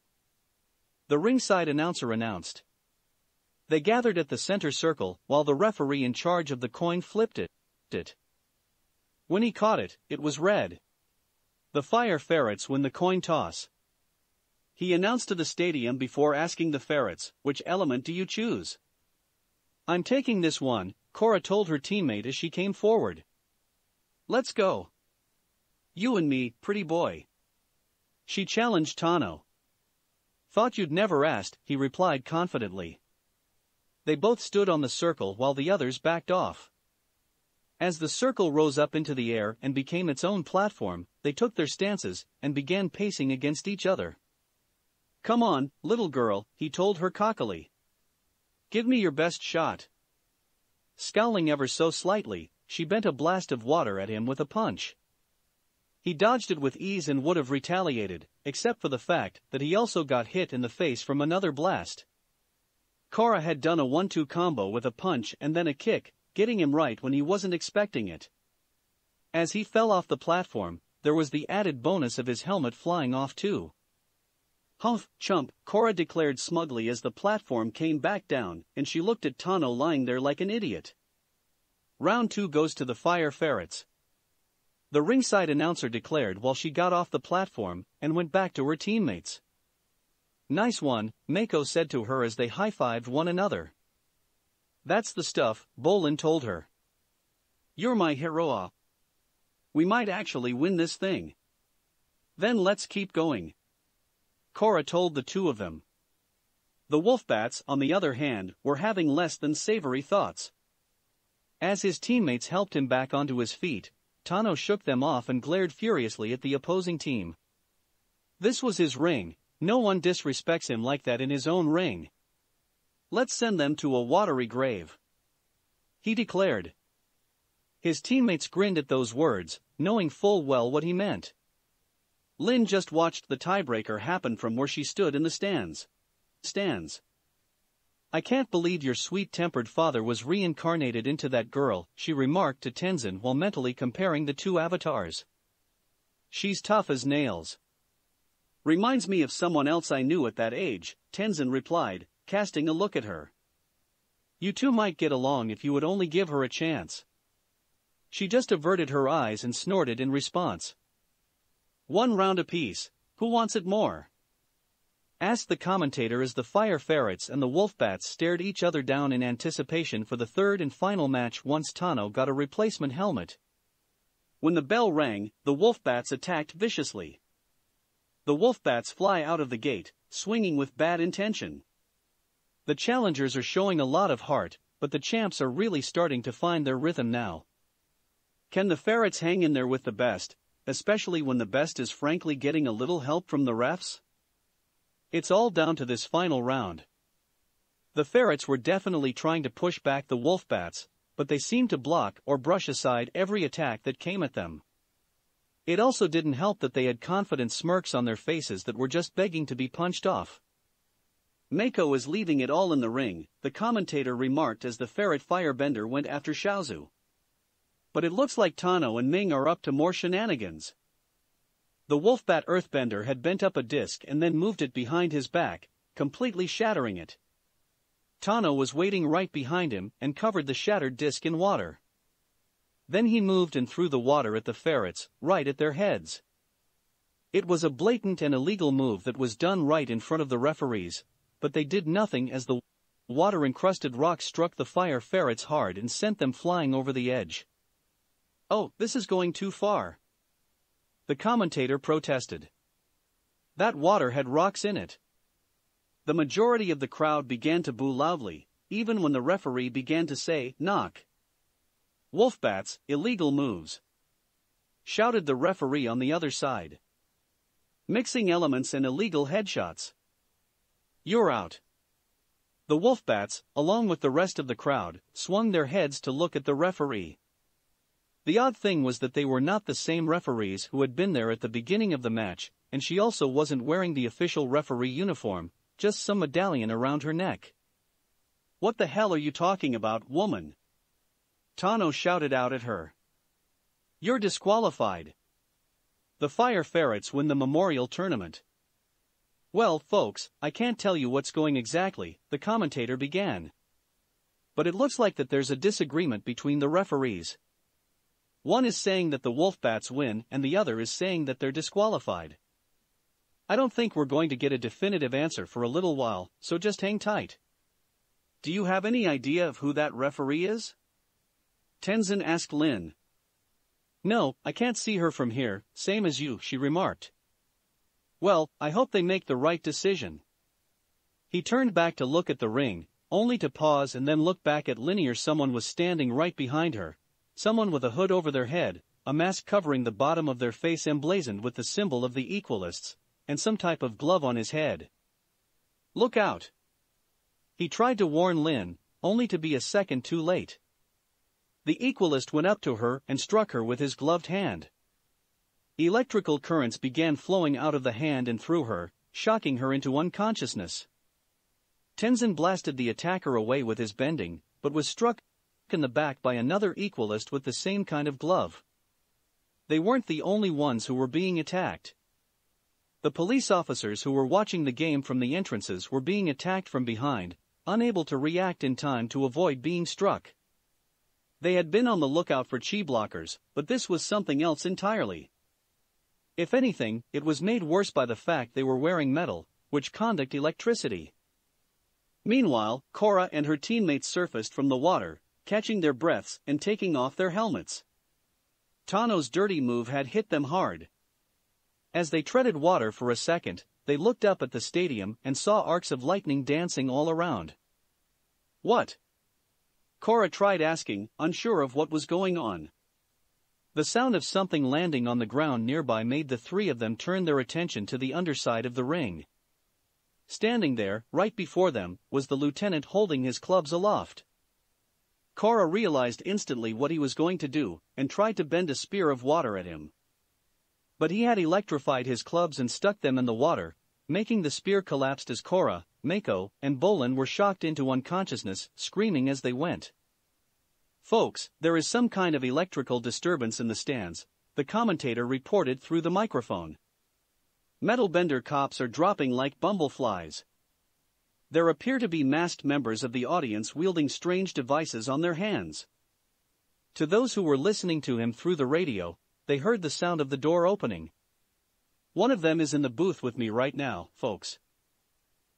The ringside announcer announced. They gathered at the center circle while the referee in charge of the coin flipped it. it. When he caught it, it was red. The fire ferrets win the coin toss. He announced to the stadium before asking the ferrets, which element do you choose? I'm taking this one, Cora told her teammate as she came forward. Let's go. You and me, pretty boy. She challenged Tano. Thought you'd never asked, he replied confidently. They both stood on the circle while the others backed off. As the circle rose up into the air and became its own platform, they took their stances and began pacing against each other. Come on, little girl, he told her cockily. Give me your best shot. Scowling ever so slightly, she bent a blast of water at him with a punch. He dodged it with ease and would have retaliated, except for the fact that he also got hit in the face from another blast. Kara had done a one-two combo with a punch and then a kick, getting him right when he wasn't expecting it. As he fell off the platform, there was the added bonus of his helmet flying off too. Humph, chump, Cora declared smugly as the platform came back down, and she looked at Tano lying there like an idiot. Round two goes to the fire ferrets. The ringside announcer declared while she got off the platform and went back to her teammates. Nice one, Mako said to her as they high fived one another. That's the stuff, Bolin told her. You're my hero. Ah. We might actually win this thing. Then let's keep going. Cora told the two of them. The Wolfbats, on the other hand, were having less than savory thoughts. As his teammates helped him back onto his feet, Tano shook them off and glared furiously at the opposing team. This was his ring, no one disrespects him like that in his own ring. Let's send them to a watery grave. He declared. His teammates grinned at those words, knowing full well what he meant. Lynn just watched the tiebreaker happen from where she stood in the stands. Stands. I can't believe your sweet tempered father was reincarnated into that girl, she remarked to Tenzin while mentally comparing the two avatars. She's tough as nails. Reminds me of someone else I knew at that age, Tenzin replied, casting a look at her. You two might get along if you would only give her a chance. She just averted her eyes and snorted in response. One round apiece, who wants it more? asked the commentator as the fire ferrets and the wolf bats stared each other down in anticipation for the third and final match once Tano got a replacement helmet. When the bell rang, the wolf bats attacked viciously. The wolf bats fly out of the gate, swinging with bad intention. The challengers are showing a lot of heart, but the champs are really starting to find their rhythm now. Can the ferrets hang in there with the best, especially when the best is frankly getting a little help from the refs? It's all down to this final round. The ferrets were definitely trying to push back the wolf bats, but they seemed to block or brush aside every attack that came at them. It also didn't help that they had confident smirks on their faces that were just begging to be punched off. Mako is leaving it all in the ring, the commentator remarked as the ferret firebender went after Shaozu but it looks like Tano and Ming are up to more shenanigans. The Wolfbat Earthbender had bent up a disc and then moved it behind his back, completely shattering it. Tano was waiting right behind him and covered the shattered disc in water. Then he moved and threw the water at the ferrets, right at their heads. It was a blatant and illegal move that was done right in front of the referees, but they did nothing as the water encrusted rock struck the fire ferrets hard and sent them flying over the edge. Oh, this is going too far. The commentator protested. That water had rocks in it. The majority of the crowd began to boo loudly, even when the referee began to say, knock. Wolfbats, illegal moves. Shouted the referee on the other side. Mixing elements and illegal headshots. You're out. The Wolfbats, along with the rest of the crowd, swung their heads to look at the referee. The odd thing was that they were not the same referees who had been there at the beginning of the match, and she also wasn't wearing the official referee uniform, just some medallion around her neck. What the hell are you talking about, woman? Tano shouted out at her. You're disqualified. The Fire Ferrets win the memorial tournament. Well, folks, I can't tell you what's going exactly, the commentator began. But it looks like that there's a disagreement between the referees, one is saying that the Wolfbats win, and the other is saying that they're disqualified. I don't think we're going to get a definitive answer for a little while, so just hang tight. Do you have any idea of who that referee is? Tenzin asked Lin. No, I can't see her from here, same as you, she remarked. Well, I hope they make the right decision. He turned back to look at the ring, only to pause and then look back at Linear someone was standing right behind her, someone with a hood over their head, a mask covering the bottom of their face emblazoned with the symbol of the Equalists, and some type of glove on his head. Look out! He tried to warn Lin, only to be a second too late. The Equalist went up to her and struck her with his gloved hand. Electrical currents began flowing out of the hand and through her, shocking her into unconsciousness. Tenzin blasted the attacker away with his bending, but was struck in the back by another equalist with the same kind of glove. They weren't the only ones who were being attacked. The police officers who were watching the game from the entrances were being attacked from behind, unable to react in time to avoid being struck. They had been on the lookout for chi blockers, but this was something else entirely. If anything, it was made worse by the fact they were wearing metal, which conduct electricity. Meanwhile, Cora and her teammates surfaced from the water, catching their breaths and taking off their helmets. Tano's dirty move had hit them hard. As they treaded water for a second, they looked up at the stadium and saw arcs of lightning dancing all around. What? Cora tried asking, unsure of what was going on. The sound of something landing on the ground nearby made the three of them turn their attention to the underside of the ring. Standing there, right before them, was the lieutenant holding his clubs aloft. Kara realized instantly what he was going to do and tried to bend a spear of water at him. But he had electrified his clubs and stuck them in the water, making the spear collapsed as Kara, Mako, and Bolin were shocked into unconsciousness, screaming as they went. Folks, there is some kind of electrical disturbance in the stands, the commentator reported through the microphone. Metal bender cops are dropping like bumbleflies there appear to be masked members of the audience wielding strange devices on their hands. To those who were listening to him through the radio, they heard the sound of the door opening. One of them is in the booth with me right now, folks.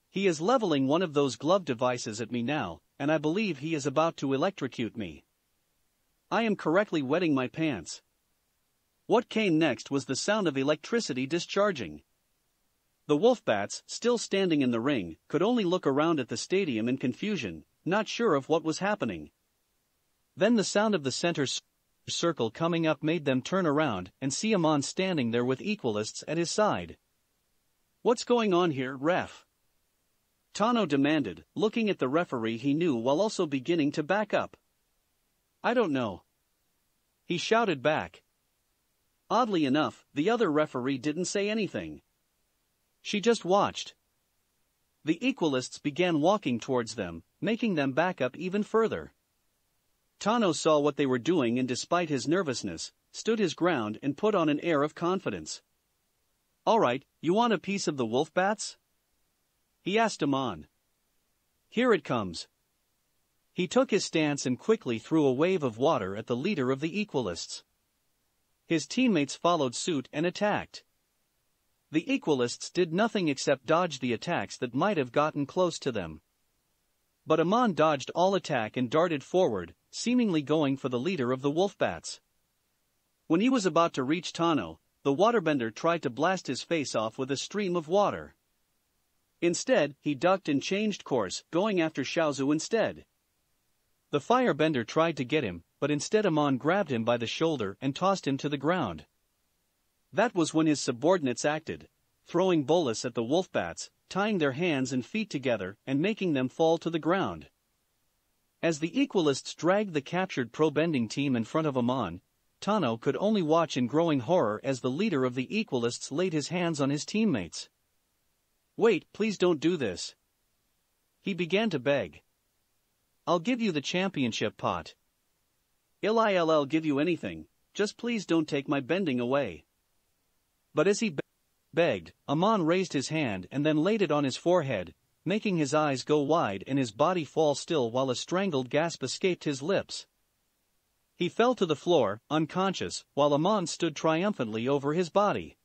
He is leveling one of those glove devices at me now, and I believe he is about to electrocute me. I am correctly wetting my pants. What came next was the sound of electricity discharging. The Wolfbats, still standing in the ring, could only look around at the stadium in confusion, not sure of what was happening. Then the sound of the center circle coming up made them turn around and see Amon standing there with equalists at his side. What's going on here, ref? Tano demanded, looking at the referee he knew while also beginning to back up. I don't know. He shouted back. Oddly enough, the other referee didn't say anything. She just watched. The equalists began walking towards them, making them back up even further. Tano saw what they were doing and despite his nervousness, stood his ground and put on an air of confidence. All right, you want a piece of the wolf bats? He asked him on. Here it comes. He took his stance and quickly threw a wave of water at the leader of the equalists. His teammates followed suit and attacked the Equalists did nothing except dodge the attacks that might have gotten close to them. But Amon dodged all attack and darted forward, seemingly going for the leader of the Wolfbats. When he was about to reach Tano, the waterbender tried to blast his face off with a stream of water. Instead, he ducked and changed course, going after Shaozu instead. The firebender tried to get him, but instead Amon grabbed him by the shoulder and tossed him to the ground. That was when his subordinates acted, throwing bolus at the wolf bats, tying their hands and feet together and making them fall to the ground. As the equalists dragged the captured pro-bending team in front of Amon, Tano could only watch in growing horror as the leader of the equalists laid his hands on his teammates. Wait, please don't do this. He began to beg. I'll give you the championship pot. I'll give you anything, just please don't take my bending away. But as he begged, Amon raised his hand and then laid it on his forehead, making his eyes go wide and his body fall still while a strangled gasp escaped his lips. He fell to the floor, unconscious, while Amon stood triumphantly over his body.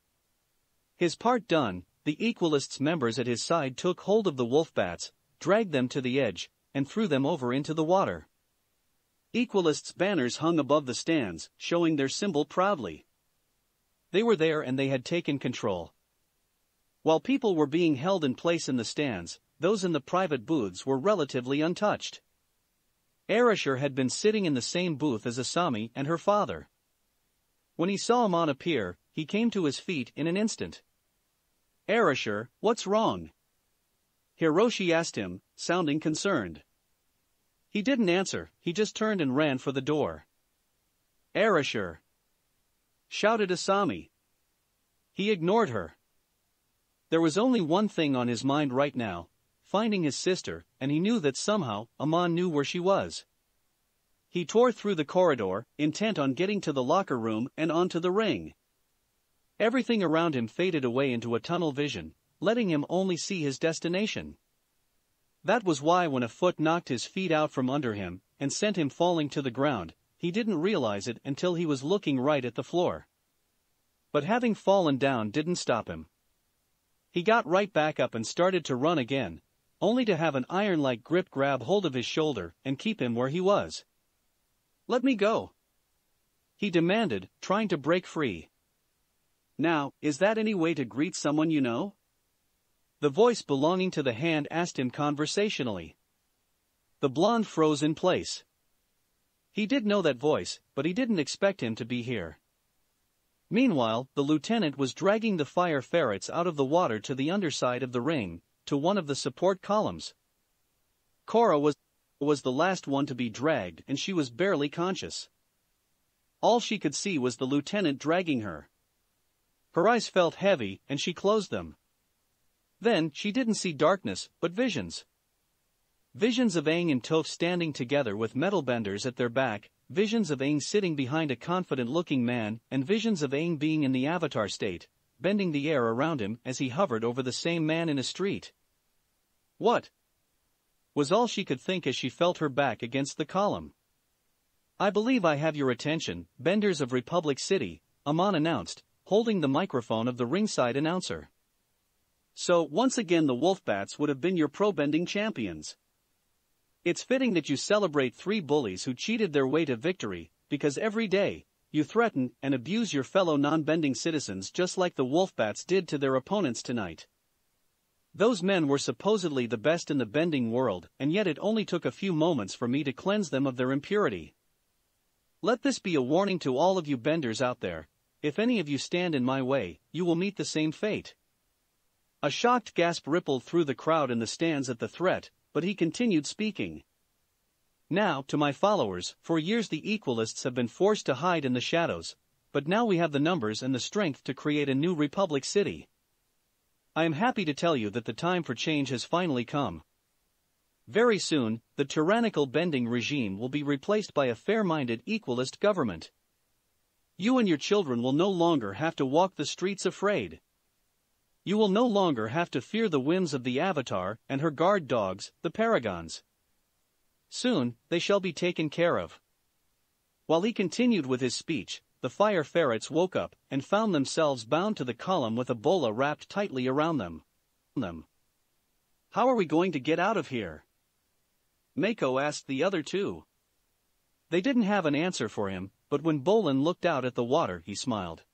His part done, the Equalists' members at his side took hold of the wolf bats, dragged them to the edge, and threw them over into the water. Equalists' banners hung above the stands, showing their symbol proudly. They were there and they had taken control. While people were being held in place in the stands, those in the private booths were relatively untouched. Arisher had been sitting in the same booth as Asami and her father. When he saw Amon appear, he came to his feet in an instant. Arisher, what's wrong? Hiroshi asked him, sounding concerned. He didn't answer, he just turned and ran for the door. Arisher, shouted Asami. He ignored her. There was only one thing on his mind right now, finding his sister, and he knew that somehow, Aman knew where she was. He tore through the corridor, intent on getting to the locker room and onto the ring. Everything around him faded away into a tunnel vision, letting him only see his destination. That was why when a foot knocked his feet out from under him and sent him falling to the ground, he didn't realize it until he was looking right at the floor. But having fallen down didn't stop him. He got right back up and started to run again, only to have an iron-like grip grab hold of his shoulder and keep him where he was. Let me go! He demanded, trying to break free. Now, is that any way to greet someone you know? The voice belonging to the hand asked him conversationally. The blonde froze in place. He did know that voice, but he didn't expect him to be here. Meanwhile, the lieutenant was dragging the fire ferrets out of the water to the underside of the ring, to one of the support columns. Cora was, was the last one to be dragged and she was barely conscious. All she could see was the lieutenant dragging her. Her eyes felt heavy and she closed them. Then she didn't see darkness, but visions. Visions of Aang and Toph standing together with metal benders at their back, visions of Aang sitting behind a confident looking man, and visions of Aang being in the avatar state, bending the air around him as he hovered over the same man in a street. What? Was all she could think as she felt her back against the column. I believe I have your attention, Benders of Republic City, Amon announced, holding the microphone of the ringside announcer. So, once again, the Wolfbats would have been your pro bending champions. It's fitting that you celebrate three bullies who cheated their way to victory, because every day, you threaten and abuse your fellow non bending citizens just like the Wolfbats did to their opponents tonight. Those men were supposedly the best in the bending world, and yet it only took a few moments for me to cleanse them of their impurity. Let this be a warning to all of you benders out there if any of you stand in my way, you will meet the same fate. A shocked gasp rippled through the crowd in the stands at the threat, but he continued speaking. Now, to my followers, for years the equalists have been forced to hide in the shadows, but now we have the numbers and the strength to create a new republic city. I am happy to tell you that the time for change has finally come. Very soon, the tyrannical bending regime will be replaced by a fair-minded equalist government. You and your children will no longer have to walk the streets afraid you will no longer have to fear the whims of the Avatar and her guard dogs, the Paragons. Soon, they shall be taken care of. While he continued with his speech, the fire ferrets woke up and found themselves bound to the column with a bola wrapped tightly around them. them. How are we going to get out of here? Mako asked the other two. They didn't have an answer for him, but when Bolin looked out at the water he smiled.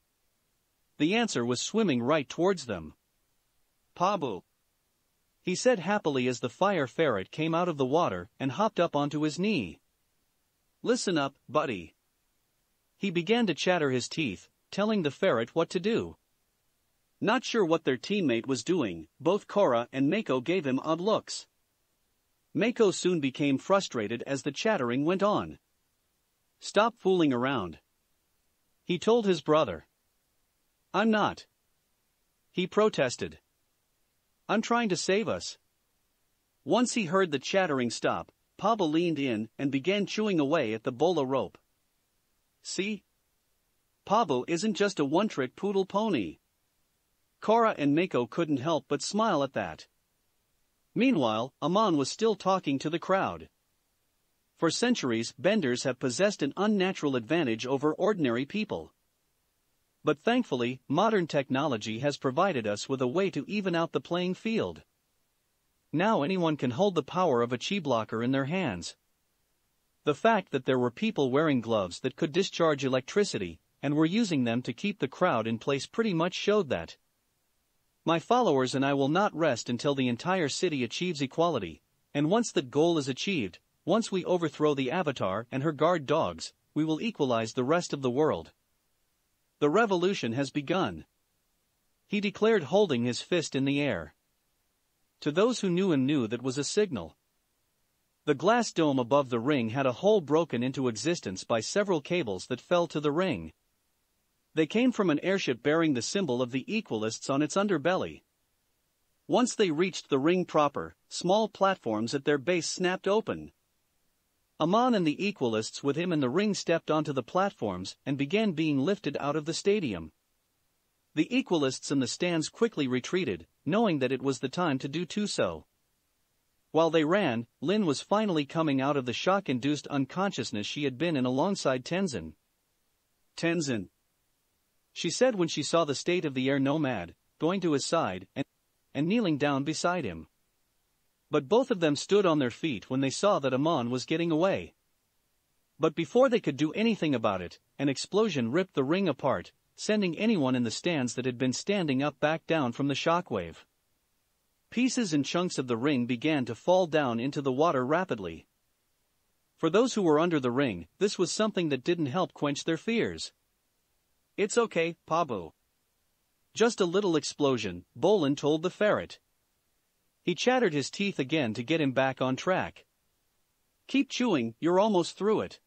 The answer was swimming right towards them. Pabu. He said happily as the fire ferret came out of the water and hopped up onto his knee. Listen up, buddy. He began to chatter his teeth, telling the ferret what to do. Not sure what their teammate was doing, both Cora and Mako gave him odd looks. Mako soon became frustrated as the chattering went on. Stop fooling around. He told his brother. I'm not. He protested. I'm trying to save us. Once he heard the chattering stop, Pablo leaned in and began chewing away at the bola rope. See? Pablo isn't just a one-trick poodle pony. Cora and Mako couldn't help but smile at that. Meanwhile, Amon was still talking to the crowd. For centuries, benders have possessed an unnatural advantage over ordinary people. But thankfully, modern technology has provided us with a way to even out the playing field. Now anyone can hold the power of a chi blocker in their hands. The fact that there were people wearing gloves that could discharge electricity and were using them to keep the crowd in place pretty much showed that. My followers and I will not rest until the entire city achieves equality, and once that goal is achieved, once we overthrow the Avatar and her guard dogs, we will equalize the rest of the world. The revolution has begun. He declared, holding his fist in the air. To those who knew him, knew that was a signal. The glass dome above the ring had a hole broken into existence by several cables that fell to the ring. They came from an airship bearing the symbol of the Equalists on its underbelly. Once they reached the ring proper, small platforms at their base snapped open. Amon and the equalists with him in the ring stepped onto the platforms and began being lifted out of the stadium. The equalists in the stands quickly retreated, knowing that it was the time to do too so. While they ran, Lin was finally coming out of the shock-induced unconsciousness she had been in alongside Tenzin. Tenzin. She said when she saw the state of the air nomad, going to his side and, and kneeling down beside him. But both of them stood on their feet when they saw that Amon was getting away. But before they could do anything about it, an explosion ripped the ring apart, sending anyone in the stands that had been standing up back down from the shockwave. Pieces and chunks of the ring began to fall down into the water rapidly. For those who were under the ring, this was something that didn't help quench their fears. It's okay, Pabu. Just a little explosion, Bolin told the ferret. He chattered his teeth again to get him back on track. Keep chewing, you're almost through it.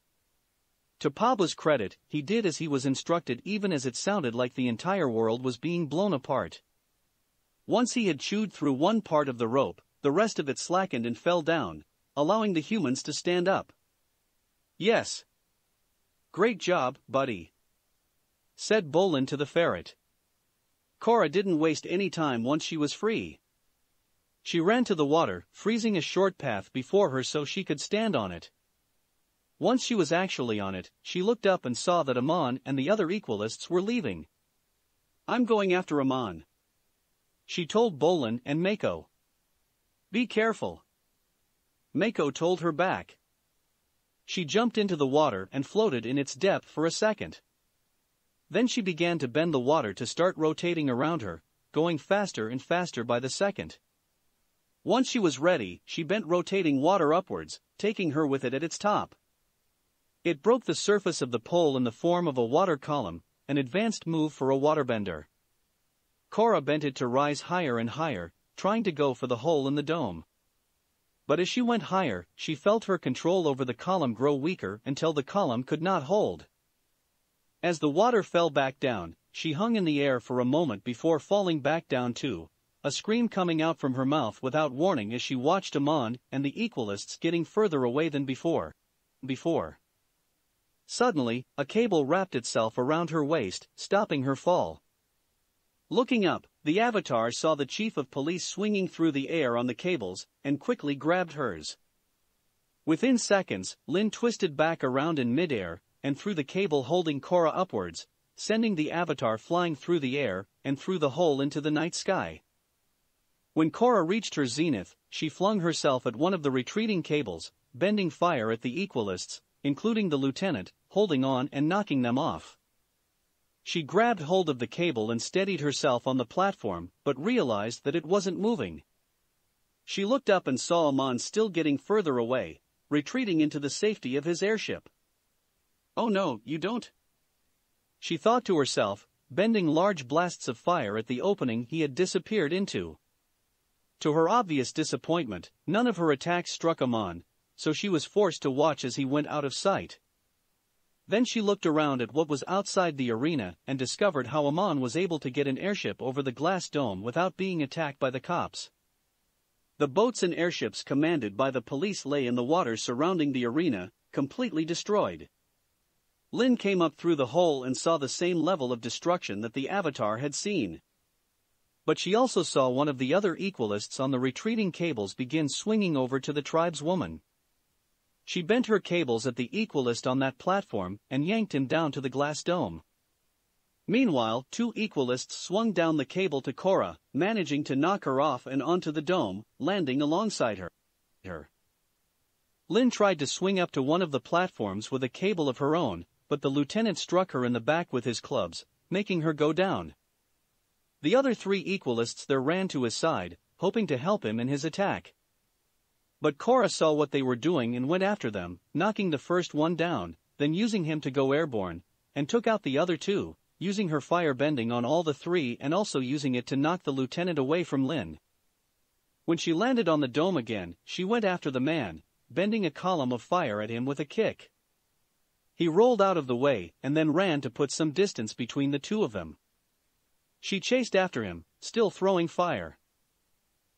To Pablo's credit, he did as he was instructed even as it sounded like the entire world was being blown apart. Once he had chewed through one part of the rope, the rest of it slackened and fell down, allowing the humans to stand up. Yes. Great job, buddy. Said Bolin to the ferret. Cora didn't waste any time once she was free. She ran to the water, freezing a short path before her so she could stand on it. Once she was actually on it, she looked up and saw that Amon and the other equalists were leaving. I'm going after Amon. She told Bolin and Mako. Be careful. Mako told her back. She jumped into the water and floated in its depth for a second. Then she began to bend the water to start rotating around her, going faster and faster by the second. Once she was ready, she bent rotating water upwards, taking her with it at its top. It broke the surface of the pole in the form of a water column, an advanced move for a waterbender. Cora bent it to rise higher and higher, trying to go for the hole in the dome. But as she went higher, she felt her control over the column grow weaker until the column could not hold. As the water fell back down, she hung in the air for a moment before falling back down too, a scream coming out from her mouth without warning as she watched Amon and the Equalists getting further away than before. Before. Suddenly, a cable wrapped itself around her waist, stopping her fall. Looking up, the Avatar saw the chief of police swinging through the air on the cables and quickly grabbed hers. Within seconds, Lin twisted back around in midair and threw the cable holding Cora upwards, sending the Avatar flying through the air and through the hole into the night sky. When Cora reached her zenith, she flung herself at one of the retreating cables, bending fire at the equalists, including the lieutenant, holding on and knocking them off. She grabbed hold of the cable and steadied herself on the platform, but realized that it wasn't moving. She looked up and saw Amon still getting further away, retreating into the safety of his airship. Oh no, you don't? She thought to herself, bending large blasts of fire at the opening he had disappeared into. To her obvious disappointment, none of her attacks struck Amon, so she was forced to watch as he went out of sight. Then she looked around at what was outside the arena and discovered how Amon was able to get an airship over the glass dome without being attacked by the cops. The boats and airships commanded by the police lay in the water surrounding the arena, completely destroyed. Lin came up through the hole and saw the same level of destruction that the Avatar had seen but she also saw one of the other equalists on the retreating cables begin swinging over to the tribeswoman. She bent her cables at the equalist on that platform and yanked him down to the glass dome. Meanwhile, two equalists swung down the cable to Cora, managing to knock her off and onto the dome, landing alongside her. her. Lynn tried to swing up to one of the platforms with a cable of her own, but the lieutenant struck her in the back with his clubs, making her go down. The other three equalists there ran to his side, hoping to help him in his attack. But Cora saw what they were doing and went after them, knocking the first one down, then using him to go airborne, and took out the other two, using her fire bending on all the three and also using it to knock the lieutenant away from Lynn. When she landed on the dome again, she went after the man, bending a column of fire at him with a kick. He rolled out of the way and then ran to put some distance between the two of them. She chased after him, still throwing fire.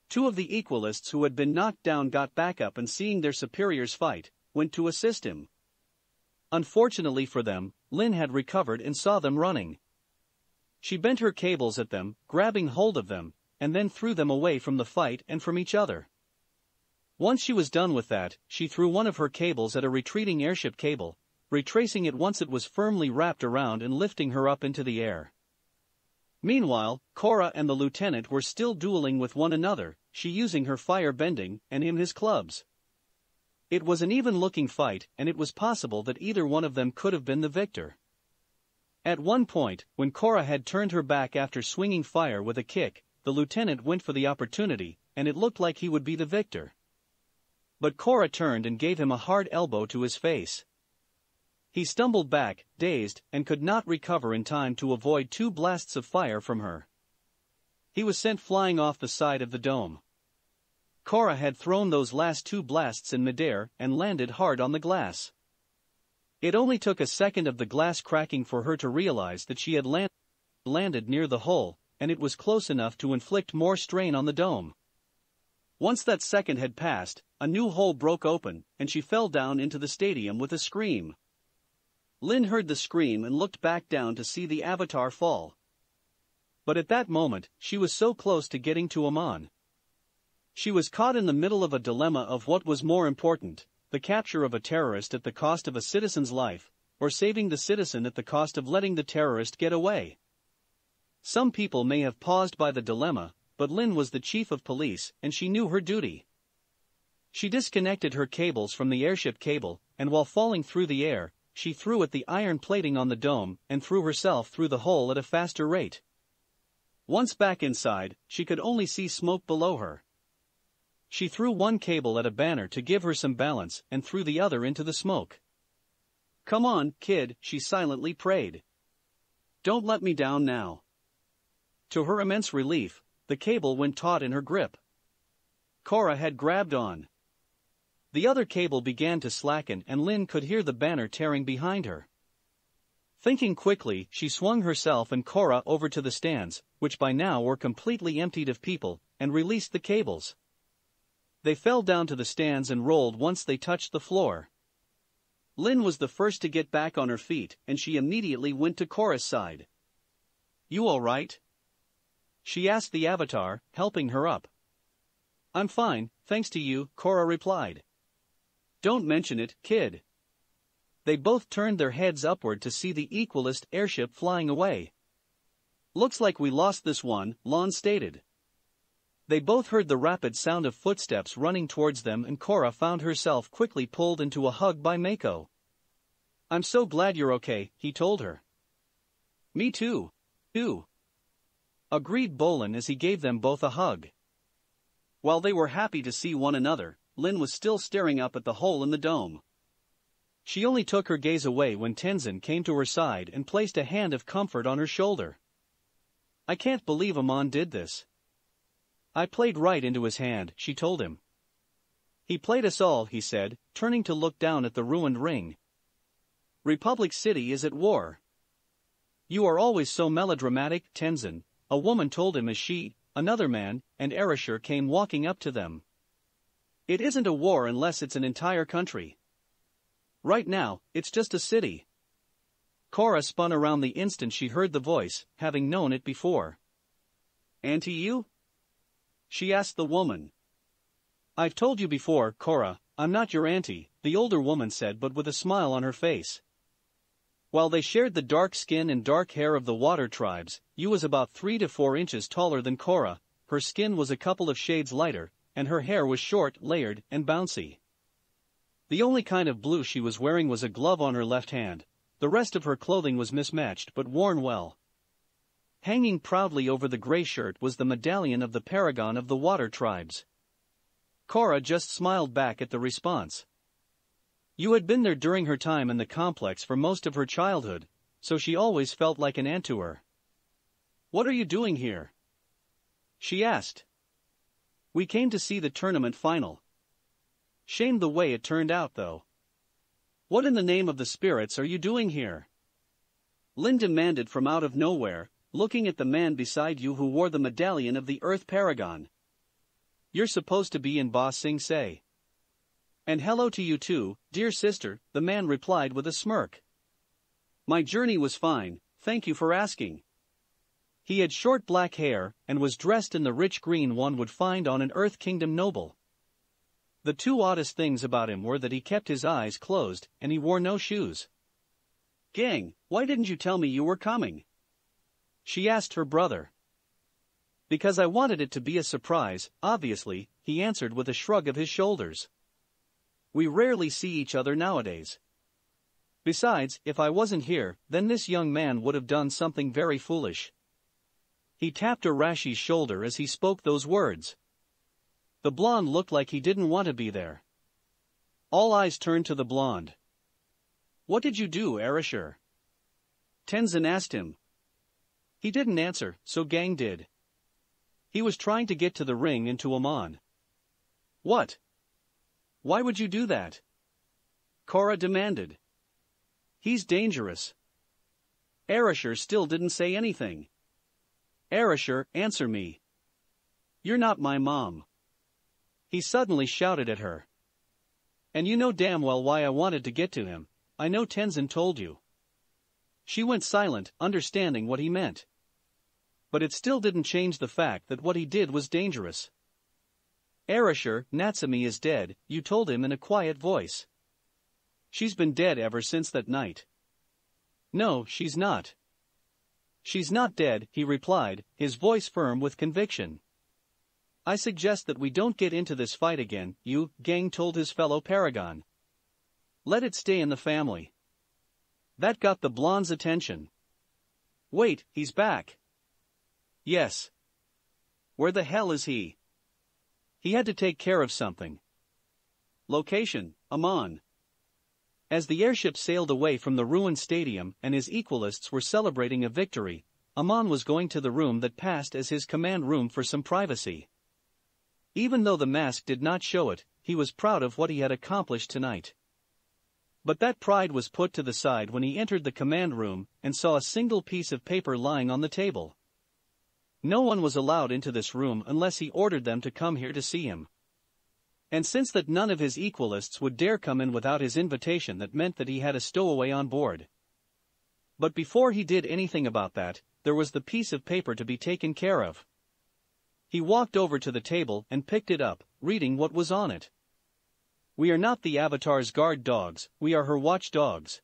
Two of the equalists who had been knocked down got back up and seeing their superiors fight, went to assist him. Unfortunately for them, Lin had recovered and saw them running. She bent her cables at them, grabbing hold of them, and then threw them away from the fight and from each other. Once she was done with that, she threw one of her cables at a retreating airship cable, retracing it once it was firmly wrapped around and lifting her up into the air. Meanwhile, Cora and the lieutenant were still dueling with one another, she using her fire bending and him his clubs. It was an even-looking fight and it was possible that either one of them could have been the victor. At one point, when Cora had turned her back after swinging fire with a kick, the lieutenant went for the opportunity, and it looked like he would be the victor. But Cora turned and gave him a hard elbow to his face. He stumbled back, dazed, and could not recover in time to avoid two blasts of fire from her. He was sent flying off the side of the dome. Cora had thrown those last two blasts in midair and landed hard on the glass. It only took a second of the glass cracking for her to realize that she had land landed near the hole, and it was close enough to inflict more strain on the dome. Once that second had passed, a new hole broke open, and she fell down into the stadium with a scream. Lin heard the scream and looked back down to see the avatar fall. But at that moment, she was so close to getting to Aman. She was caught in the middle of a dilemma of what was more important, the capture of a terrorist at the cost of a citizen's life, or saving the citizen at the cost of letting the terrorist get away. Some people may have paused by the dilemma, but Lin was the chief of police and she knew her duty. She disconnected her cables from the airship cable, and while falling through the air, she threw at the iron plating on the dome and threw herself through the hole at a faster rate. Once back inside, she could only see smoke below her. She threw one cable at a banner to give her some balance and threw the other into the smoke. Come on, kid, she silently prayed. Don't let me down now. To her immense relief, the cable went taut in her grip. Cora had grabbed on. The other cable began to slacken and Lynn could hear the banner tearing behind her. Thinking quickly, she swung herself and Cora over to the stands, which by now were completely emptied of people, and released the cables. They fell down to the stands and rolled once they touched the floor. Lynn was the first to get back on her feet, and she immediately went to Cora's side. You all right? She asked the avatar, helping her up. I'm fine, thanks to you, Cora replied. Don't mention it, kid. They both turned their heads upward to see the Equalist airship flying away. Looks like we lost this one, Lon stated. They both heard the rapid sound of footsteps running towards them and Cora found herself quickly pulled into a hug by Mako. I'm so glad you're okay, he told her. Me too. Too. Agreed Bolin as he gave them both a hug. While they were happy to see one another, Lin was still staring up at the hole in the dome. She only took her gaze away when Tenzin came to her side and placed a hand of comfort on her shoulder. I can't believe Amon did this. I played right into his hand, she told him. He played us all, he said, turning to look down at the ruined ring. Republic City is at war. You are always so melodramatic, Tenzin, a woman told him as she, another man, and Erisher came walking up to them. It isn't a war unless it's an entire country. Right now, it's just a city. Cora spun around the instant she heard the voice, having known it before. Auntie you? She asked the woman. I've told you before, Cora, I'm not your auntie, the older woman said but with a smile on her face. While they shared the dark skin and dark hair of the water tribes, you was about three to four inches taller than Cora, her skin was a couple of shades lighter, and her hair was short, layered, and bouncy. The only kind of blue she was wearing was a glove on her left hand. The rest of her clothing was mismatched but worn well. Hanging proudly over the gray shirt was the medallion of the paragon of the water tribes. Cora just smiled back at the response. You had been there during her time in the complex for most of her childhood, so she always felt like an aunt to her. What are you doing here? She asked. We came to see the tournament final. Shame the way it turned out, though. What in the name of the spirits are you doing here? Lin demanded from out of nowhere, looking at the man beside you who wore the medallion of the Earth Paragon. You're supposed to be in Ba Sing Se. And hello to you too, dear sister, the man replied with a smirk. My journey was fine, thank you for asking. He had short black hair and was dressed in the rich green one would find on an Earth Kingdom noble. The two oddest things about him were that he kept his eyes closed and he wore no shoes. Gang, why didn't you tell me you were coming? She asked her brother. Because I wanted it to be a surprise, obviously, he answered with a shrug of his shoulders. We rarely see each other nowadays. Besides, if I wasn't here, then this young man would have done something very foolish. He tapped Arashi's shoulder as he spoke those words. The blonde looked like he didn't want to be there. All eyes turned to the blonde. What did you do, Arisher? Tenzin asked him. He didn't answer, so Gang did. He was trying to get to the ring and to Amon. What? Why would you do that? Cora demanded. He's dangerous. Arisher still didn't say anything. Arisher, answer me. You're not my mom. He suddenly shouted at her. And you know damn well why I wanted to get to him. I know Tenzin told you. She went silent, understanding what he meant. But it still didn't change the fact that what he did was dangerous. Arisher, Natsumi is dead, you told him in a quiet voice. She's been dead ever since that night. No, she's not. She's not dead, he replied, his voice firm with conviction. I suggest that we don't get into this fight again, you, Gang told his fellow Paragon. Let it stay in the family. That got the blonde's attention. Wait, he's back. Yes. Where the hell is he? He had to take care of something. Location, Amman. As the airship sailed away from the ruined stadium and his equalists were celebrating a victory, Amon was going to the room that passed as his command room for some privacy. Even though the mask did not show it, he was proud of what he had accomplished tonight. But that pride was put to the side when he entered the command room and saw a single piece of paper lying on the table. No one was allowed into this room unless he ordered them to come here to see him. And since that none of his equalists would dare come in without his invitation that meant that he had a stowaway on board. But before he did anything about that, there was the piece of paper to be taken care of. He walked over to the table and picked it up, reading what was on it. We are not the Avatar's guard dogs, we are her watch dogs.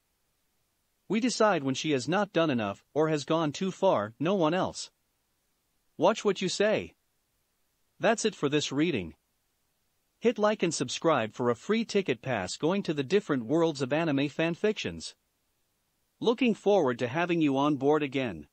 We decide when she has not done enough or has gone too far, no one else. Watch what you say. That's it for this reading. Hit like and subscribe for a free ticket pass going to the different worlds of anime fanfictions. Looking forward to having you on board again.